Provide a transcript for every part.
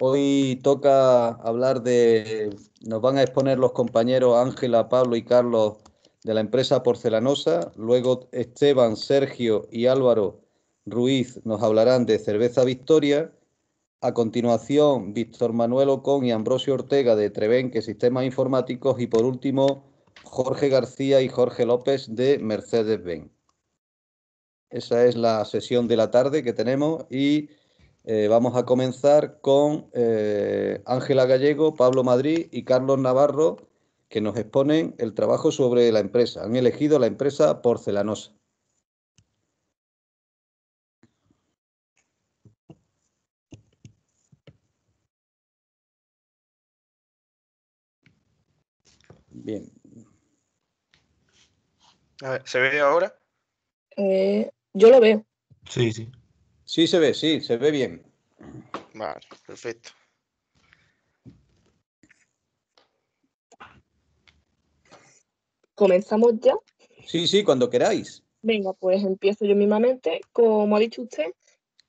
Hoy toca hablar de, nos van a exponer los compañeros Ángela, Pablo y Carlos de la empresa porcelanosa, luego Esteban, Sergio y Álvaro Ruiz nos hablarán de cerveza Victoria, a continuación Víctor Manuel Ocon y Ambrosio Ortega de Trevenque Sistemas Informáticos y por último Jorge García y Jorge López de Mercedes-Benz. Esa es la sesión de la tarde que tenemos y eh, vamos a comenzar con eh, Ángela Gallego, Pablo Madrid y Carlos Navarro, que nos exponen el trabajo sobre la empresa. Han elegido la empresa porcelanosa. Bien. A ver, ¿se ve ahora? Eh, yo lo veo. Sí, sí. Sí se ve, sí, se ve bien. Vale, perfecto. ¿Comenzamos ya? Sí, sí, cuando queráis. Venga, pues empiezo yo mismamente. Como ha dicho usted,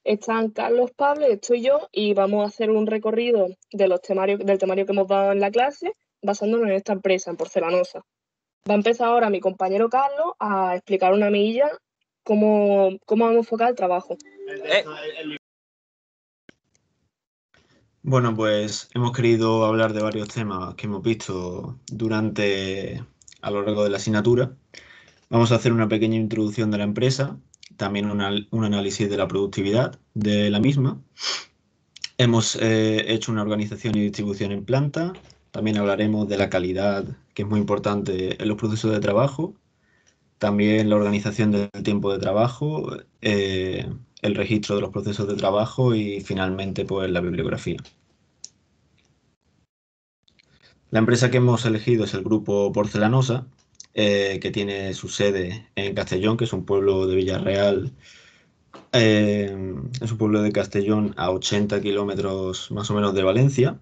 están Carlos, Pablo, estoy yo y vamos a hacer un recorrido de los del temario que hemos dado en la clase basándonos en esta empresa, en porcelanosa. Va a empezar ahora mi compañero Carlos a explicar una milla cómo, cómo vamos a enfocar el trabajo. Eh. Bueno, pues hemos querido hablar de varios temas que hemos visto durante a lo largo de la asignatura. Vamos a hacer una pequeña introducción de la empresa, también un análisis de la productividad de la misma. Hemos eh, hecho una organización y distribución en planta. También hablaremos de la calidad, que es muy importante en los procesos de trabajo. También la organización del tiempo de trabajo, eh, el registro de los procesos de trabajo y finalmente pues, la bibliografía. La empresa que hemos elegido es el grupo Porcelanosa, eh, que tiene su sede en Castellón, que es un pueblo de Villarreal, eh, es un pueblo de Castellón a 80 kilómetros más o menos de Valencia.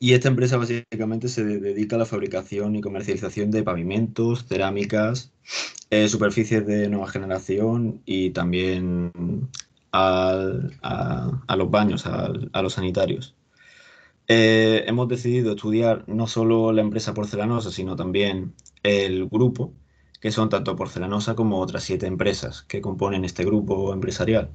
Y esta empresa básicamente se dedica a la fabricación y comercialización de pavimentos, cerámicas, eh, superficies de nueva generación y también a, los baños, a los sanitarios. Eh, hemos decidido estudiar no solo la empresa porcelanosa, sino también el grupo, que son tanto porcelanosa como otras siete empresas que componen este grupo empresarial.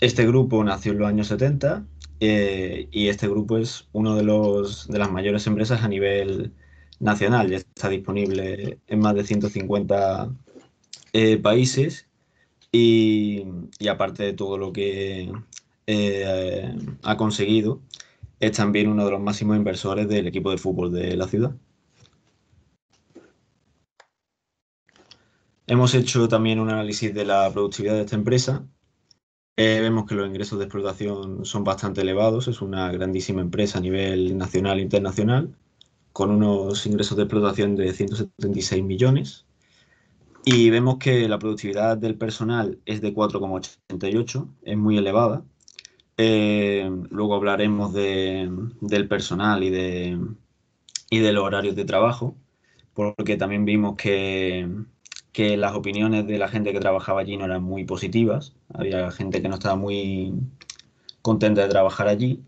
Este grupo nació en los años 70 eh, y este grupo es uno de, los, de las mayores empresas a nivel nacional. está disponible en más de 150 eh, países y, aparte de todo lo que eh, ha conseguido, es también uno de los máximos inversores del equipo de fútbol de la ciudad. Hemos hecho también un análisis de la productividad de esta empresa eh, vemos que los ingresos de explotación son bastante elevados, es una grandísima empresa a nivel nacional e internacional, con unos ingresos de explotación de 176 millones. Y vemos que la productividad del personal es de 4,88, es muy elevada. Eh, luego hablaremos de, del personal y de, y de los horarios de trabajo, porque también vimos que, que las opiniones de la gente que trabajaba allí no eran muy positivas, había gente que no estaba muy contenta de trabajar allí.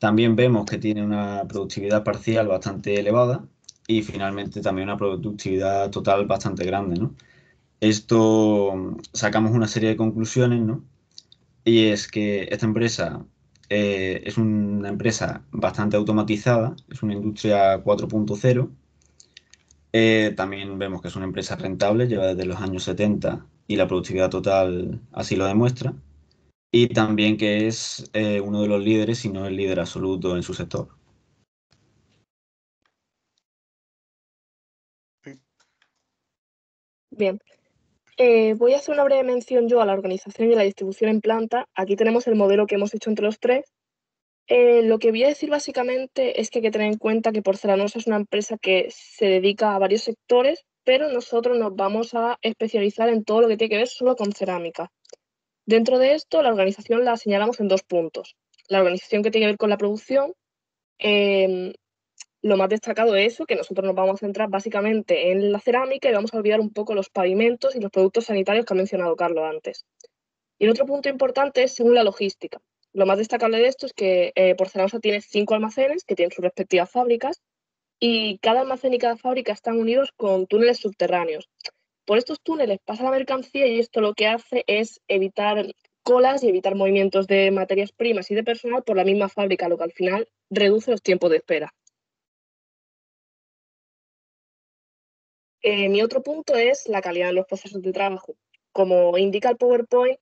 También vemos que tiene una productividad parcial bastante elevada y finalmente también una productividad total bastante grande. Esto sacamos una serie de conclusiones ¿no? y es que esta empresa eh, es una empresa bastante automatizada, es una industria 4.0 eh, también vemos que es una empresa rentable, lleva desde los años 70 y la productividad total así lo demuestra. Y también que es eh, uno de los líderes, si no el líder absoluto en su sector. Bien, eh, voy a hacer una breve mención yo a la organización y la distribución en planta. Aquí tenemos el modelo que hemos hecho entre los tres, eh, lo que voy a decir básicamente es que hay que tener en cuenta que Porcelanosa es una empresa que se dedica a varios sectores, pero nosotros nos vamos a especializar en todo lo que tiene que ver solo con cerámica. Dentro de esto, la organización la señalamos en dos puntos. La organización que tiene que ver con la producción, em, lo más destacado de eso, que nosotros nos vamos a centrar básicamente en la cerámica y vamos a olvidar un poco los pavimentos y los productos sanitarios que ha mencionado Carlos antes. Y el otro punto importante es según la logística lo más destacable de esto es que eh, Porcelanosa tiene cinco almacenes que tienen sus respectivas fábricas y cada almacén y cada fábrica están unidos con túneles subterráneos. Por estos túneles pasa la mercancía y esto lo que hace es evitar colas y evitar movimientos de materias primas y de personal por la misma fábrica, lo que al final reduce los tiempos de espera. Eh, mi otro punto es la calidad de los procesos de trabajo. Como indica el PowerPoint,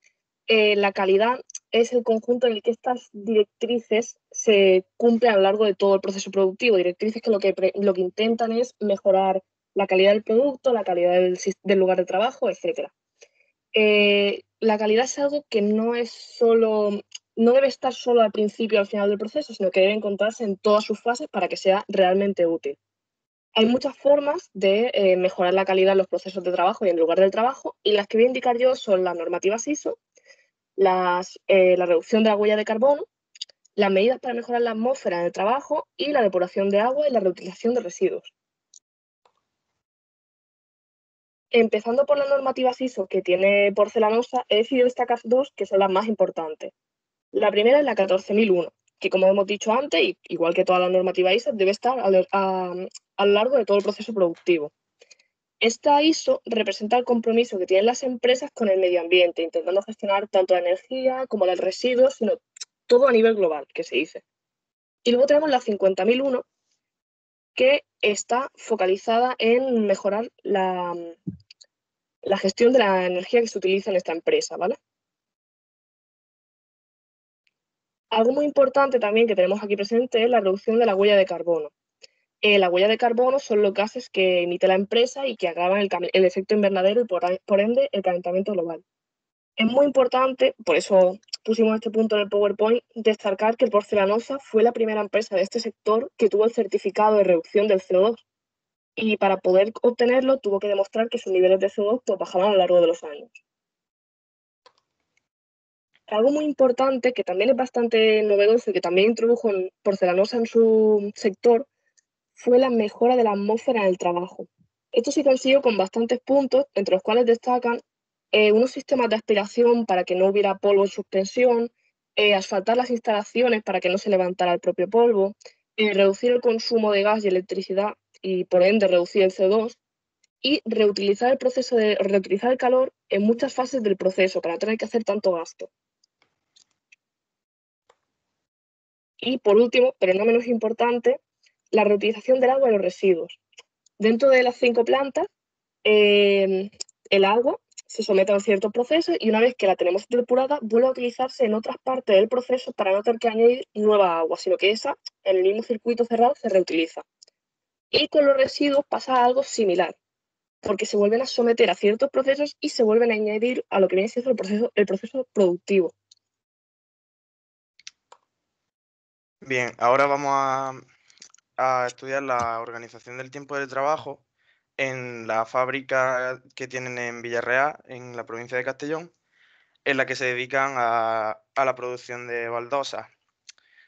eh, la calidad es el conjunto en el que estas directrices se cumplen a lo largo de todo el proceso productivo. Directrices que lo que, lo que intentan es mejorar la calidad del producto, la calidad del, lugar de trabajo, etc. Eh, la calidad es algo que no es solo, no debe estar solo al principio o al final del proceso, sino que debe encontrarse en todas sus fases para que sea realmente útil. Hay muchas formas de eh, mejorar la calidad en los procesos de trabajo y en el lugar del trabajo, y las que voy a indicar yo son las normativas ISO, eh, la reducción de la huella de carbono, las medidas para mejorar la atmósfera en el trabajo y la depuración de agua y la reutilización de residuos. Empezando por la normativa ISO que tiene porcelanosa, he decidido destacar dos que son las más importantes. La primera es la 14001, que como hemos dicho antes, igual que toda la normativa ISO, debe estar a lo largo de todo el proceso productivo. Esta ISO representa el compromiso que tienen las empresas con el medio ambiente, intentando gestionar tanto la energía como los residuos, sino todo a nivel global, que se dice. Y luego tenemos la 50.001, que está focalizada en mejorar la, gestión de la energía que se utiliza en esta empresa, ¿vale? Algo muy importante también que tenemos aquí presente es la reducción de la huella de carbono. Eh, la huella de carbono son los gases que emite la empresa y que agravan el, efecto invernadero y por, ende el calentamiento global. Es muy importante, por eso pusimos este punto en el PowerPoint, destacar que Porcelanosa fue la primera empresa de este sector que tuvo el certificado de reducción del CO2 y para poder obtenerlo tuvo que demostrar que sus niveles de CO2 pues, bajaban a lo largo de los años. Algo muy importante que también es bastante novedoso y que también introdujo Porcelanosa en su sector fue la mejora de la atmósfera en el trabajo. Esto se consiguió con bastantes puntos, entre los cuales destacan eh, unos sistemas de aspiración para que no hubiera polvo en suspensión, eh, asfaltar las instalaciones para que no se levantara el propio polvo, eh, reducir el consumo de gas y electricidad y por ende reducir el CO2 y reutilizar el proceso de reutilizar el calor en muchas fases del proceso para no tener que hacer tanto gasto. Y por último, pero no menos importante, la reutilización del agua y los residuos. Dentro de las cinco plantas, eh, el agua se somete a ciertos procesos y una vez que la tenemos depurada, vuelve a utilizarse en otras partes del proceso para no tener que añadir nueva agua, sino que esa en el mismo circuito cerrado se reutiliza. Y con los residuos pasa algo similar, porque se vuelven a someter a ciertos procesos y se vuelven a añadir a lo que viene siendo proceso, el proceso productivo. Bien, ahora vamos a a estudiar la organización del tiempo de trabajo en la fábrica que tienen en Villarreal, en la provincia de Castellón, en la que se dedican a, la producción de baldosas.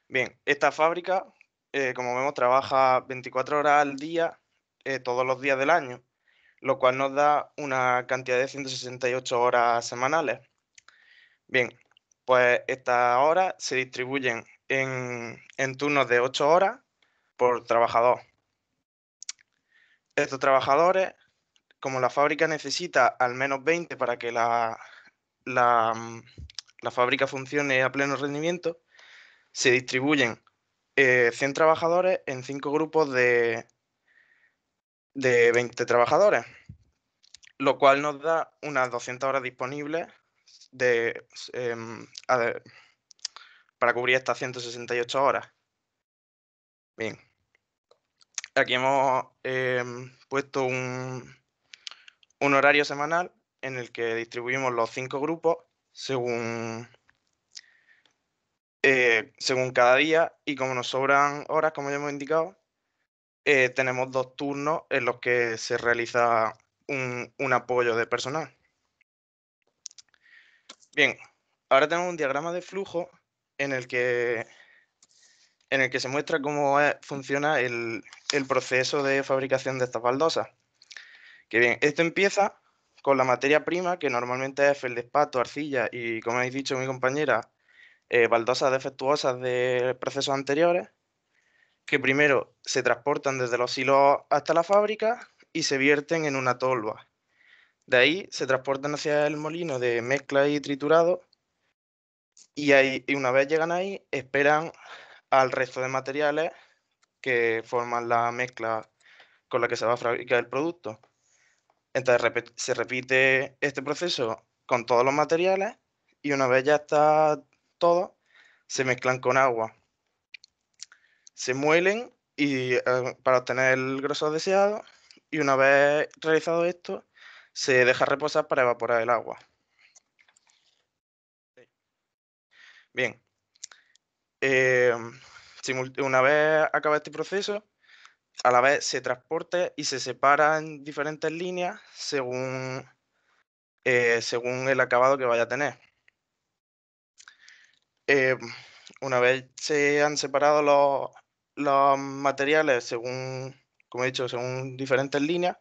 Bien, esta fábrica, eh, como vemos, trabaja 24 horas al día, eh, todos los días del año, lo cual nos da una cantidad de 168 horas semanales. Bien, pues estas horas se distribuyen en, en turnos de 8 horas por trabajador. Estos trabajadores, como la fábrica necesita al menos 20 para que la, mm, la, fábrica funcione a pleno rendimiento, se distribuyen 100 eh, trabajadores en cinco grupos de, de 20 trabajadores, lo cual nos da unas 200 horas disponibles em, de, para cubrir estas 168 horas. Bien, Aquí hemos em, puesto un, horario semanal en el que distribuimos los cinco grupos según, eh, según cada día y como nos sobran horas, como ya hemos indicado, eh, tenemos dos turnos en los que se realiza un apoyo de personal. Bien, ahora tenemos un diagrama de flujo en el que en el que se muestra cómo eh, funciona el, proceso de fabricación de estas baldosas. Que bien, esto empieza con la materia prima, que normalmente es feldespato, arcilla y, como habéis dicho mi compañera, eh, baldosas defectuosas de procesos anteriores, que primero se transportan desde los silos hasta la fábrica y se vierten en una tolva. De ahí se transportan hacia el molino de mezcla y triturado y, ahí, y una vez llegan ahí esperan al resto de materiales que forman la mezcla con la que se va a fabricar el producto. Entonces se repite este proceso con todos los materiales y una vez ya está todo, se mezclan con agua. Se muelen y, eh, para obtener el grosor deseado y una vez realizado esto, se deja reposar para evaporar el agua. Bien, eh, una vez acaba este proceso, a la vez se transporta y se separa en diferentes líneas según, eh, según el acabado que vaya a tener. Eh, una vez se han separado los, materiales según, como he dicho, según diferentes líneas,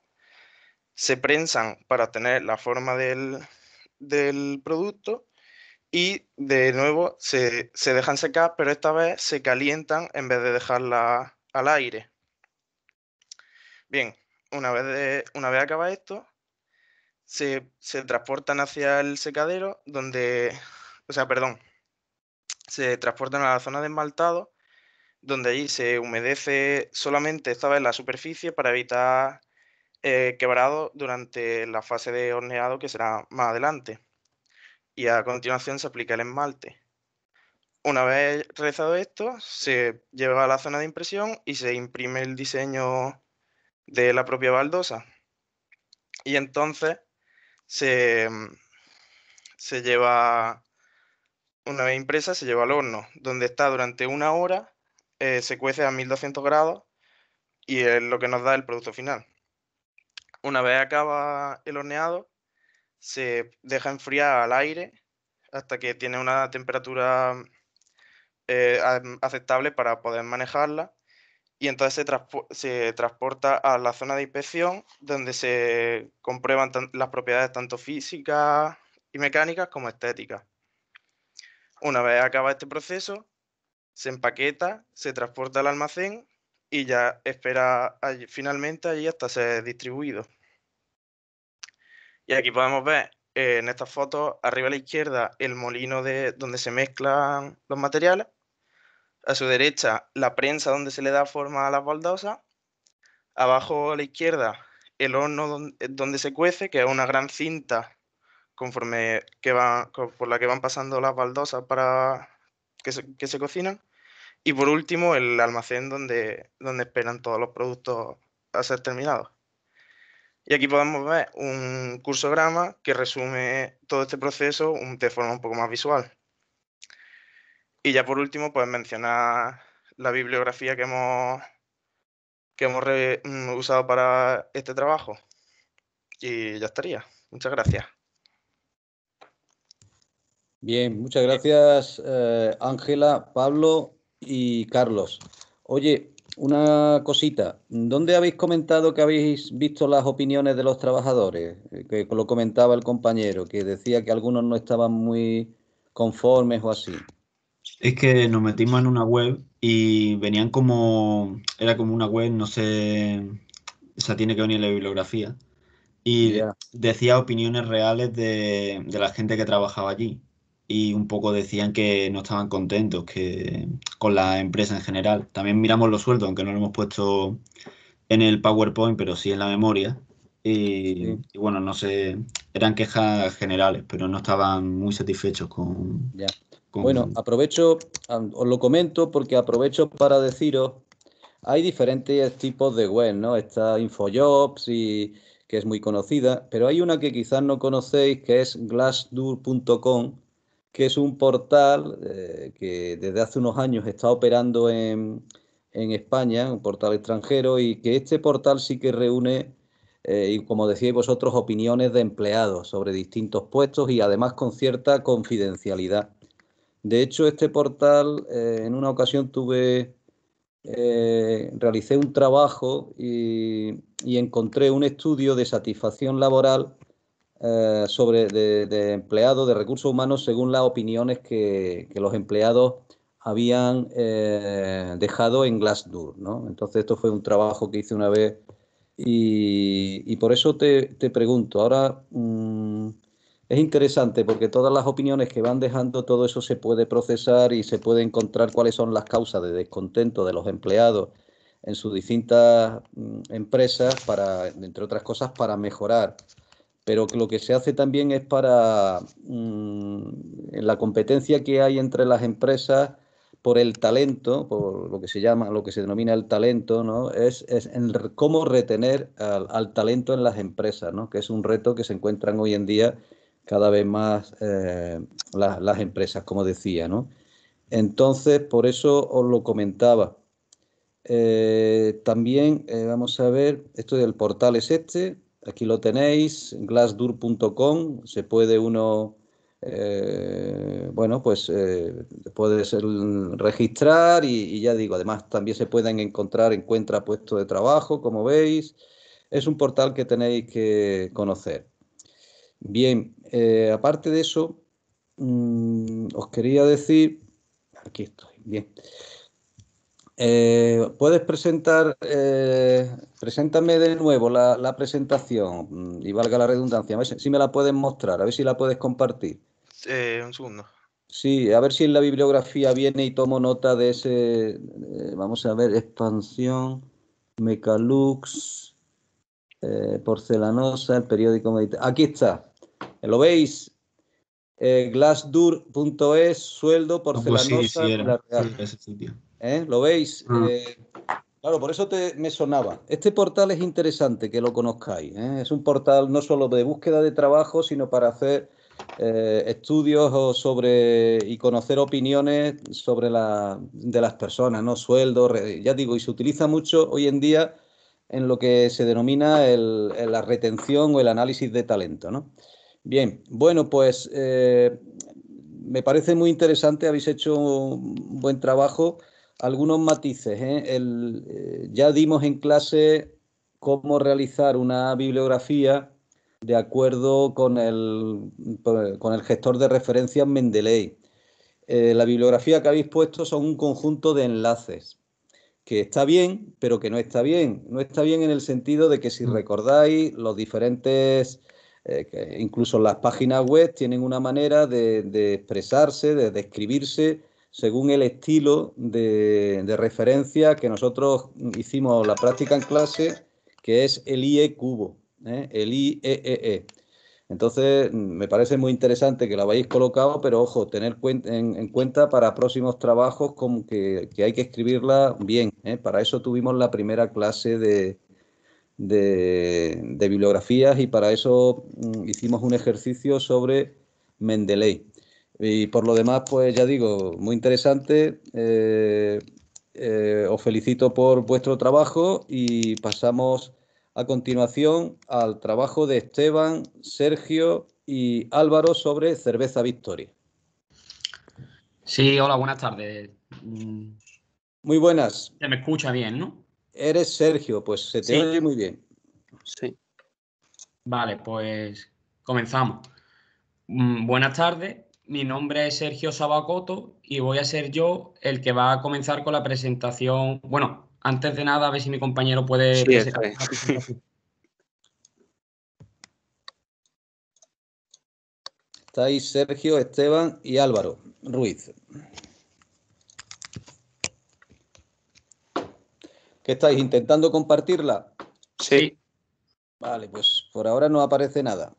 se prensan para tener la forma del producto y de nuevo se, dejan secar, pero esta vez se calientan en vez de dejarla al aire. Bien, una vez, de, una vez acaba esto, se, transportan hacia el secadero, donde, o sea, perdón, se transportan a la zona de esmaltado, donde allí se humedece solamente esta vez la superficie para evitar eh, quebrado durante la fase de horneado que será más adelante y a continuación se aplica el esmalte. Una vez realizado esto, se lleva a la zona de impresión y se imprime el diseño de la propia baldosa. Y entonces se, lleva, una vez impresa, se lleva al horno, donde está durante una hora, eh, se cuece a 1200 grados y es lo que nos da el producto final. Una vez acaba el horneado, se deja enfriar al aire hasta que tiene una temperatura mm, eh, aceptable para poder manejarla y entonces se, transporta a la zona de inspección donde se comprueban las propiedades tanto físicas y mecánicas como estéticas. Una vez acaba este proceso, se empaqueta, se transporta al almacén y ya espera finalmente allí hasta ser distribuido. Y aquí podemos ver eh, en esta foto, arriba a la izquierda, el molino de donde se mezclan los materiales. A su derecha, la prensa donde se le da forma a las baldosas. Abajo a la izquierda, el horno eh, donde, se cuece, que es una gran cinta conforme que va, por la que van pasando las baldosas para que se, que se cocinan. Y por último, el almacén donde, donde esperan todos los productos a ser terminados. Y aquí podemos ver un cursograma que resume todo este proceso de forma un poco más visual. Y ya por último, pues mencionar la bibliografía que hemos, hemos mm, usado para este trabajo. Y ya estaría. Muchas gracias. Bien, muchas gracias eh, Ángela, Pablo y Carlos. Oye, una cosita. ¿Dónde habéis comentado que habéis visto las opiniones de los trabajadores? Eh, que lo comentaba el compañero, que decía que algunos no estaban muy conformes o así. Es que nos metimos en una web y venían como. Era como una web, no sé. O tiene que venir la bibliografía. Y decía opiniones reales de la gente que trabajaba allí y un poco decían que no estaban contentos que, con la empresa en general. También miramos los sueldos, aunque no lo hemos puesto en el PowerPoint, pero sí en la memoria. Y, bueno, no sé, eran quejas generales, pero no estaban muy satisfechos con... Bueno, aprovecho, os lo comento porque aprovecho para deciros, hay diferentes tipos de web, ¿no? Está InfoJobs y que es muy conocida, pero hay una que quizás no conocéis que es glassdoor.com, que es un portal eh, que desde hace unos años está operando en, España, un portal extranjero, y que este portal sí que reúne, eh, y como decíais vosotros, opiniones de empleados sobre distintos puestos y además con cierta confidencialidad. De hecho, este portal, eh, en una ocasión tuve, realicé un trabajo y, y encontré un estudio de satisfacción laboral eh, sobre de, empleados, de recursos humanos, según las opiniones que, los empleados habían eh, dejado en Glassdoor. Entonces, esto fue un trabajo que hice una vez y, por eso te, pregunto. Ahora mm, es interesante porque todas las opiniones que van dejando, todo eso se puede procesar y se puede encontrar cuáles son las causas de descontento de los empleados en sus distintas mm, empresas para, entre otras cosas, para mejorar pero lo que se hace también es para mm, la competencia que hay entre las empresas por el talento, por lo que se llama, lo que se denomina el talento, ¿no? Es, es en cómo retener al, talento en las empresas, ¿no? Que es un reto que se encuentran hoy en día cada vez más eh, las empresas, como decía, ¿no? Entonces, por eso os lo comentaba. Eh, también, eh, vamos a ver, esto del portal es este, Aquí lo tenéis, glassdoor.com, se puede uno, eh, bueno, pues eh, ser registrar y, ya digo, además también se pueden encontrar, encuentra puestos de trabajo, como veis. Es un portal que tenéis que conocer. Bien, eh, aparte de eso, mm, os quería decir, aquí estoy, bien. Eh, puedes presentar, eh, preséntame de nuevo la, presentación y valga la redundancia. A ver si me la puedes mostrar, a ver si la puedes compartir. Eh, un segundo. Sí, a ver si en la bibliografía viene y tomo nota de ese. vamos a ver, expansión, Mecalux, porcelanosa, el periódico Aquí está. ¿Lo veis? glassdoor.es, sueldo, ah, pues porcelanosa. ¿eh? ¿Lo veis? Mm. Eh, claro, por eso me sonaba. Este portal es interesante que lo conozcáis. ¿eh? Es un portal no solo de búsqueda de trabajo, sino para hacer estudios sobre y conocer opiniones sobre de las personas, ¿no? Sueldos, ya digo, y se utiliza mucho hoy en día en lo que se denomina la retención o el análisis de talento, Bien, bueno, pues me parece muy interesante, habéis hecho un buen trabajo algunos matices. ¿eh? Eh, ya dimos en clase cómo realizar una bibliografía de acuerdo con el, gestor de referencias Mendeley. Eh, la bibliografía que habéis puesto son un conjunto de enlaces, que está bien, pero que no está bien. No está bien en el sentido de que si mm. recordáis los diferentes, incluso las páginas web tienen una manera de, de expresarse, de describirse según el estilo de, referencia que nosotros hicimos la práctica en clase, que es el IE cubo, ¿eh? el IEEE. E e. Entonces, me parece muy interesante que la habéis colocado, pero ojo, tener en, cuenta para próximos trabajos como que, hay que escribirla bien. ¿eh? Para eso tuvimos la primera clase de, bibliografías y para eso mm, hicimos un ejercicio sobre Mendeley. Y por lo demás, pues ya digo, muy interesante. Eh, eh, os felicito por vuestro trabajo y pasamos a continuación al trabajo de Esteban, Sergio y Álvaro sobre Cerveza Victoria. Sí, hola, buenas tardes. Mm. Muy buenas. Se me escucha bien, ¿no? Eres Sergio, pues se te oye muy bien. Sí. Vale, pues comenzamos. Mm, buenas tardes. Mi nombre es Sergio Sabacoto y voy a ser yo el que va a comenzar con la presentación. Bueno, antes de nada, a ver si mi compañero puede... Sí, ahí Estáis Sergio, Esteban y Álvaro Ruiz. ¿Qué estáis? ¿Intentando compartirla? Sí. Vale, pues por ahora no aparece nada.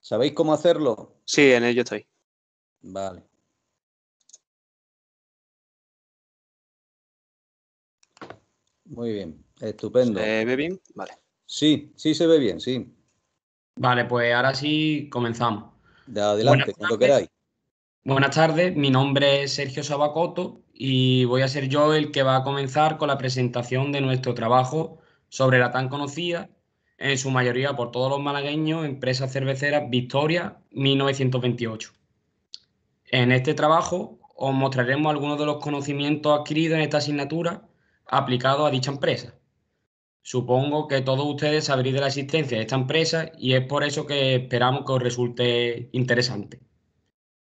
¿Sabéis cómo hacerlo? Sí, en ello estoy. Vale. Muy bien, estupendo. ¿Se ve bien? Vale. Sí, sí se ve bien, sí. Vale, pues ahora sí comenzamos. De adelante, cuando queráis. Buenas tardes, mi nombre es Sergio Sabacoto y voy a ser yo el que va a comenzar con la presentación de nuestro trabajo sobre la tan conocida en su mayoría por todos los malagueños, empresa cervecera Victoria 1928. En este trabajo os mostraremos algunos de los conocimientos adquiridos en esta asignatura aplicados a dicha empresa. Supongo que todos ustedes sabréis de la existencia de esta empresa y es por eso que esperamos que os resulte interesante.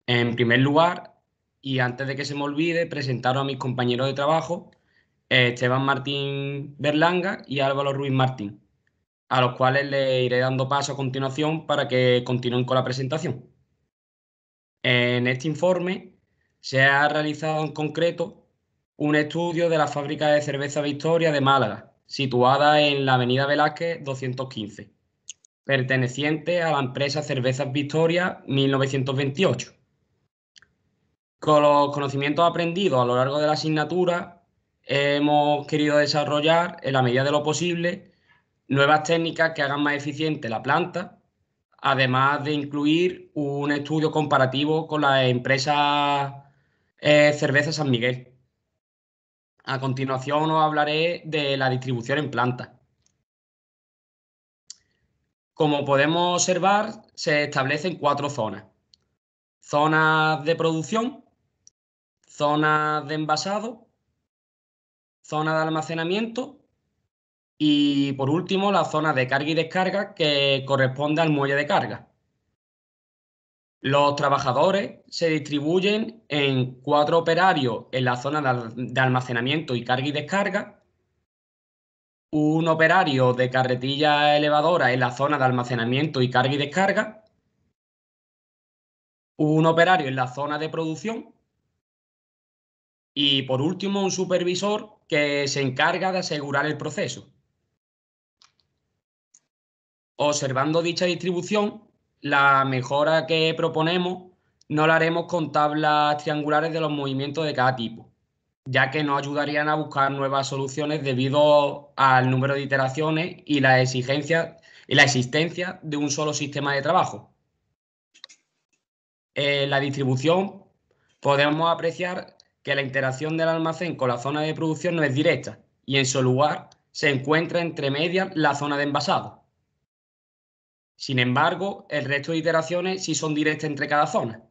En primer lugar, y antes de que se me olvide, presentaros a mis compañeros de trabajo, Esteban Martín Berlanga y Álvaro Ruiz Martín a los cuales le iré dando paso a continuación para que continúen con la presentación. En este informe se ha realizado en concreto un estudio de la fábrica de cerveza Victoria de Málaga, situada en la avenida Velázquez 215, perteneciente a la empresa Cervezas Victoria 1928. Con los conocimientos aprendidos a lo largo de la asignatura, hemos querido desarrollar, en la medida de lo posible, nuevas técnicas que hagan más eficiente la planta, además de incluir un estudio comparativo con la empresa eh, Cerveza San Miguel. A continuación os hablaré de la distribución en planta. Como podemos observar, se establecen cuatro zonas. Zonas de producción, zonas de envasado, zonas de almacenamiento y por último, la zona de carga y descarga que corresponde al muelle de carga. Los trabajadores se distribuyen en cuatro operarios en la zona de almacenamiento y carga y descarga, un operario de carretilla elevadora en la zona de almacenamiento y carga y descarga, un operario en la zona de producción y por último un supervisor que se encarga de asegurar el proceso. Observando dicha distribución, la mejora que proponemos no la haremos con tablas triangulares de los movimientos de cada tipo, ya que no ayudarían a buscar nuevas soluciones debido al número de iteraciones y la, exigencia, y la existencia de un solo sistema de trabajo. En la distribución podemos apreciar que la interacción del almacén con la zona de producción no es directa y en su lugar se encuentra entre medias la zona de envasado. Sin embargo, el resto de iteraciones sí son directas entre cada zona.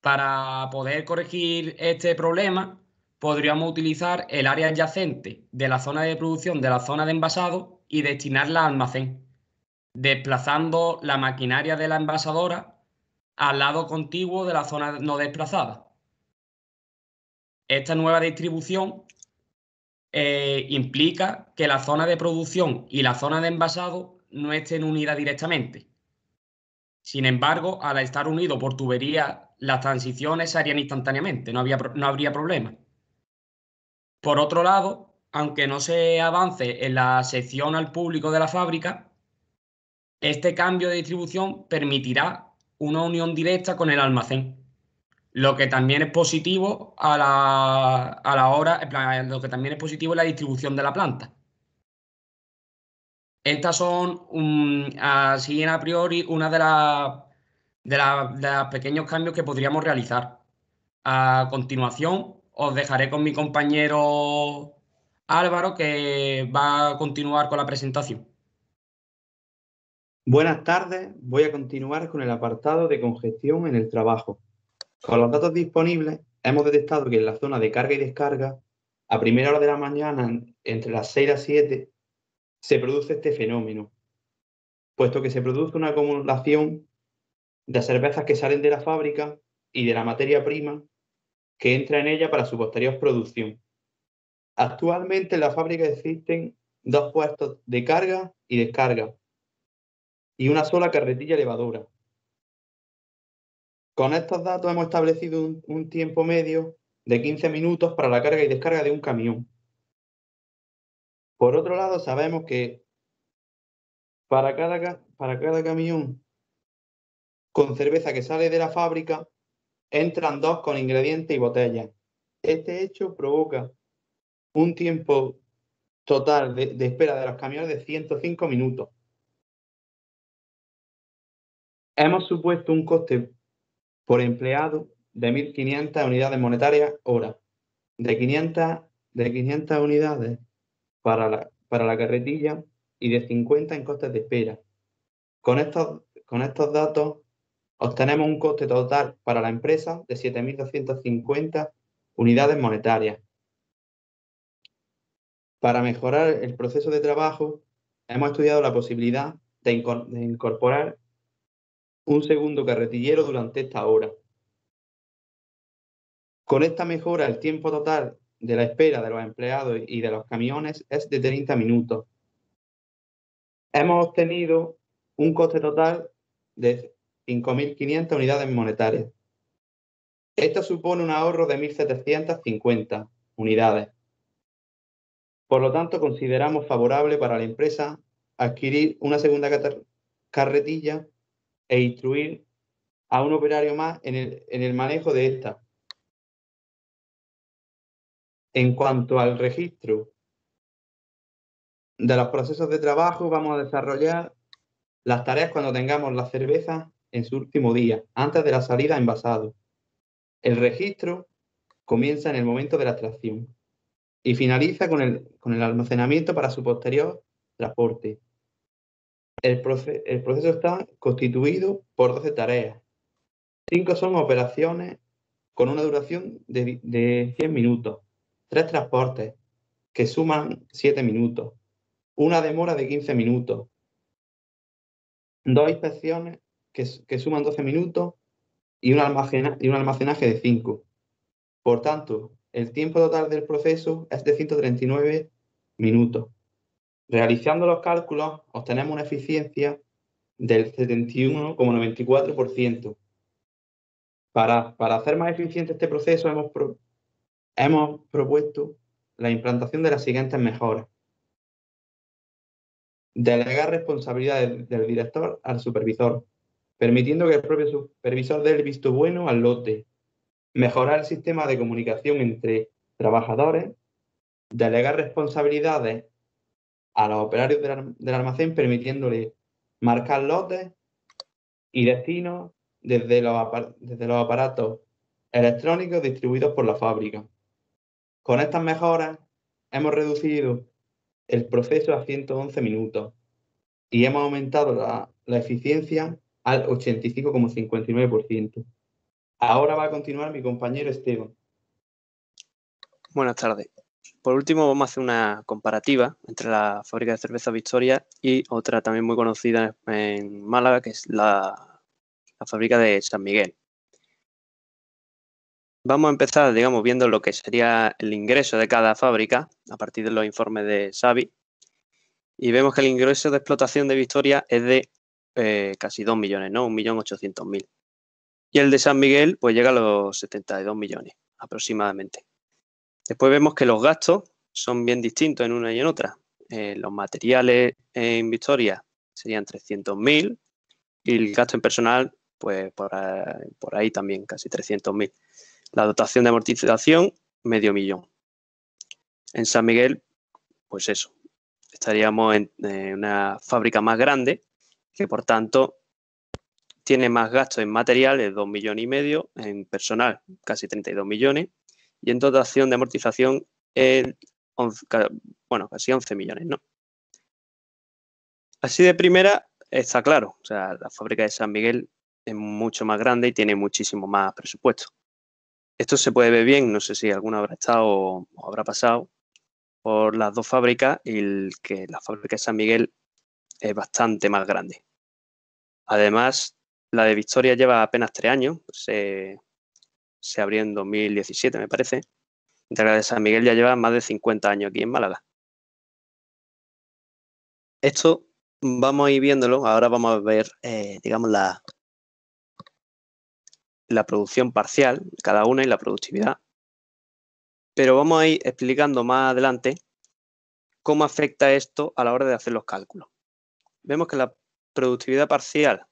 Para poder corregir este problema, podríamos utilizar el área adyacente de la zona de producción de la zona de envasado y destinarla al almacén, desplazando la maquinaria de la envasadora al lado contiguo de la zona no desplazada. Esta nueva distribución eh, implica que la zona de producción y la zona de envasado no estén unidas directamente. Sin embargo, al estar unido por tubería, las transiciones se harían instantáneamente, no, había, no habría problema. Por otro lado, aunque no se avance en la sección al público de la fábrica, este cambio de distribución permitirá una unión directa con el almacén, lo que también es positivo a la, a la hora, lo que también es positivo en la distribución de la planta. Estas son, un, así en a priori, una de las los pequeños cambios que podríamos realizar. A continuación, os dejaré con mi compañero Álvaro, que va a continuar con la presentación. Buenas tardes, voy a continuar con el apartado de congestión en el trabajo. Con los datos disponibles, hemos detectado que en la zona de carga y descarga, a primera hora de la mañana, entre las 6 y las 7, se produce este fenómeno, puesto que se produce una acumulación de cervezas que salen de la fábrica y de la materia prima que entra en ella para su posterior producción. Actualmente en la fábrica existen dos puestos de carga y descarga y una sola carretilla elevadora. Con estos datos hemos establecido un, un tiempo medio de 15 minutos para la carga y descarga de un camión por otro lado, sabemos que para cada, para cada camión con cerveza que sale de la fábrica, entran dos con ingredientes y botellas. Este hecho provoca un tiempo total de, espera de los camiones de 105 minutos. Hemos supuesto un coste por empleado de 1.500 unidades monetarias hora. De 500, de 500 unidades para la, carretilla y de 50 en costes de espera. Con estos, con estos datos obtenemos un coste total para la empresa de 7.250 unidades monetarias. Para mejorar el proceso de trabajo, hemos estudiado la posibilidad de, incorporar un segundo carretillero durante esta hora. Con esta mejora, el tiempo total de la espera de los empleados y de los camiones es de 30 minutos. Hemos obtenido un coste total de 5.500 unidades monetarias. Esto supone un ahorro de 1.750 unidades. Por lo tanto, consideramos favorable para la empresa adquirir una segunda carretilla e instruir a un operario más en el, en el manejo de esta, en cuanto al registro de los procesos de trabajo, vamos a desarrollar las tareas cuando tengamos la cerveza en su último día, antes de la salida envasado. El registro comienza en el momento de la tracción y finaliza con el, almacenamiento para su posterior transporte. El, proceso está constituido por 12 tareas. Cinco son operaciones con una duración de, de 100 minutos tres transportes que suman siete minutos, una demora de 15 minutos, dos inspecciones que, suman 12 minutos y un, almacenaje de 5. Por tanto, el tiempo total del proceso es de 139 minutos. Realizando los cálculos, obtenemos una eficiencia del 71,94%. Para, para hacer más eficiente este proceso, hemos hemos propuesto la implantación de las siguientes mejoras. Delegar responsabilidades del director al supervisor, permitiendo que el propio supervisor dé el visto bueno al lote. Mejorar el sistema de comunicación entre trabajadores. Delegar responsabilidades a los operarios del, almacén, permitiéndole marcar lotes y destinos desde los aparatos electrónicos distribuidos por la fábrica. Con estas mejoras hemos reducido el proceso a 111 minutos y hemos aumentado la, eficiencia al 85,59%. Ahora va a continuar mi compañero Esteban. Buenas tardes. Por último, vamos a hacer una comparativa entre la fábrica de cerveza Victoria y otra también muy conocida en Málaga, que es la fábrica de San Miguel. Vamos a empezar, digamos, viendo lo que sería el ingreso de cada fábrica a partir de los informes de Xavi. Y vemos que el ingreso de explotación de Victoria es de eh, casi 2 millones, ¿no? 1.800.000. Y el de San Miguel, pues llega a los 72 millones aproximadamente. Después vemos que los gastos son bien distintos en una y en otra. Eh, los materiales en Victoria serían 300.000 y el gasto en personal, pues por, por ahí también, casi 300.000. La dotación de amortización, medio millón. En San Miguel, pues eso, estaríamos en una fábrica más grande que por tanto tiene más gastos en materiales, 2 millones y medio, en personal, casi 32 millones, y en dotación de amortización, bueno, casi 11 millones, ¿no? Así de primera está claro, o sea, la fábrica de San Miguel es mucho más grande y tiene muchísimo más presupuesto. Esto se puede ver bien, no sé si alguno habrá estado o habrá pasado por las dos fábricas y que la fábrica de San Miguel es bastante más grande. Además, la de Victoria lleva apenas tres años, se, abrió en 2017 me parece, la de San Miguel ya lleva más de 50 años aquí en Málaga. Esto vamos a ir viéndolo, ahora vamos a ver, eh, digamos, la, la producción parcial, cada una y la productividad. Pero vamos a ir explicando más adelante cómo afecta esto a la hora de hacer los cálculos. Vemos que la productividad parcial,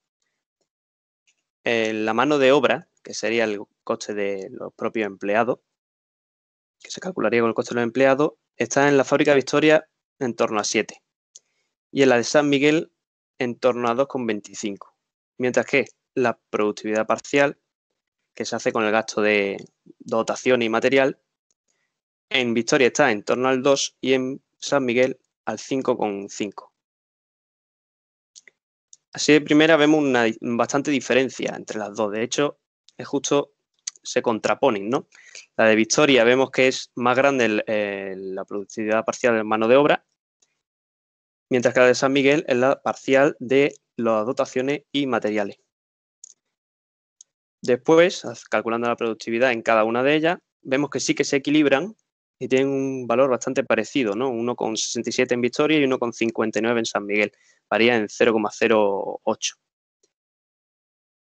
en la mano de obra, que sería el coste de los propios empleados, que se calcularía con el coste de los empleados, está en la fábrica Victoria en torno a 7 y en la de San Miguel en torno a 2,25, mientras que la productividad parcial que se hace con el gasto de dotación y material. En Victoria está en torno al 2 y en San Miguel al 5,5. Así de primera vemos una bastante diferencia entre las dos. De hecho, es justo se contraponen, ¿no? La de Victoria vemos que es más grande la productividad parcial de mano de obra, mientras que la de San Miguel es la parcial de las dotaciones y materiales. Después, calculando la productividad en cada una de ellas, vemos que sí que se equilibran y tienen un valor bastante parecido, ¿no? 67 en Victoria y con 59 en San Miguel. Varía en 0,08.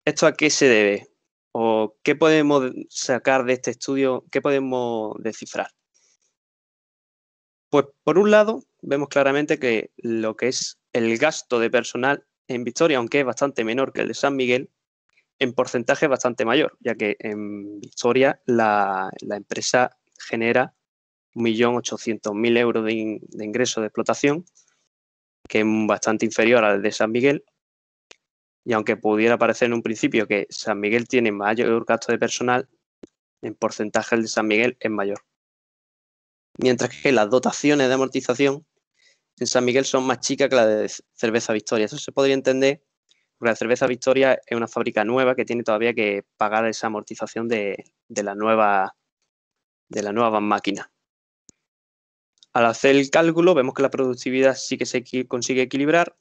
¿Esto a qué se debe? ¿O qué podemos sacar de este estudio? ¿Qué podemos descifrar? Pues por un lado, vemos claramente que lo que es el gasto de personal en Victoria, aunque es bastante menor que el de San Miguel, en porcentaje bastante mayor, ya que en Victoria la, empresa genera 1.800.000 euros de, ingresos de, ingreso de explotación, que es bastante inferior al de San Miguel. Y aunque pudiera parecer en un principio que San Miguel tiene mayor gasto de personal, en porcentaje el de San Miguel es mayor. Mientras que las dotaciones de amortización en San Miguel son más chicas que las de Cerveza Victoria. Eso se podría entender porque la cerveza Victoria es una fábrica nueva que tiene todavía que pagar esa amortización de, la nueva de la nueva máquina. Al hacer el cálculo vemos que la productividad sí que se consigue equilibrar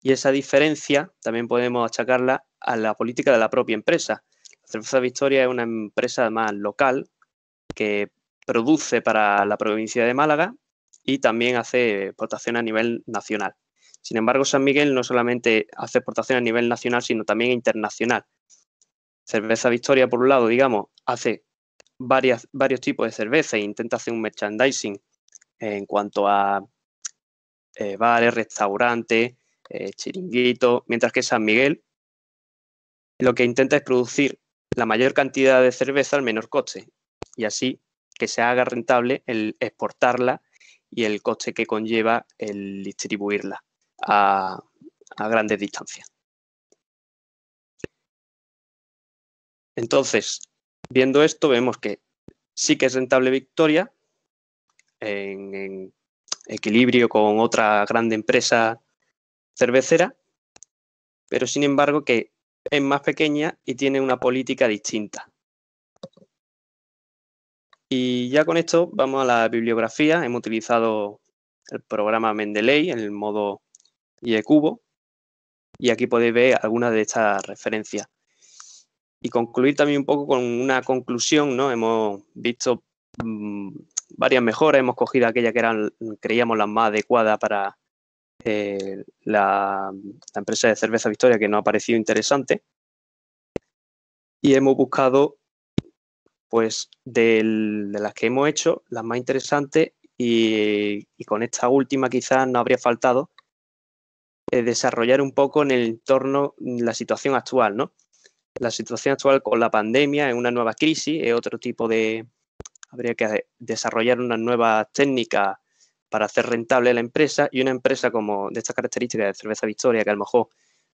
y esa diferencia también podemos achacarla a la política de la propia empresa. La cerveza Victoria es una empresa más local que produce para la provincia de Málaga y también hace exportación a nivel nacional. Sin embargo, San Miguel no solamente hace exportación a nivel nacional, sino también internacional. Cerveza Victoria, por un lado, digamos, hace varios tipos de cerveza e intenta hacer un merchandising en cuanto a eh, bares, restaurantes, eh, chiringuitos, mientras que San Miguel lo que intenta es producir la mayor cantidad de cerveza al menor coste y así que se haga rentable el exportarla y el coste que conlleva el distribuirla a, grandes distancias. Entonces, viendo esto, vemos que sí que es rentable Victoria en, en equilibrio con otra grande empresa cervecera, pero sin embargo que es más pequeña y tiene una política distinta. Y ya con esto vamos a la bibliografía. Hemos utilizado el programa Mendeley en el modo y cubo. Y aquí podéis ver algunas de estas referencias. Y concluir también un poco con una conclusión, ¿no? Hemos visto mm, varias mejoras, hemos cogido aquella que eran, creíamos las más adecuadas para eh, la, empresa de cerveza Victoria, que nos ha parecido interesante. Y hemos buscado, pues, de las que hemos hecho, las más interesantes y, y con esta última quizás no habría faltado eh, desarrollar un poco en el entorno la situación actual, ¿no? La situación actual con la pandemia es una nueva crisis, es otro tipo de... Habría que desarrollar una nueva técnica para hacer rentable la empresa y una empresa como de estas características de Cerveza Victoria, que a lo mejor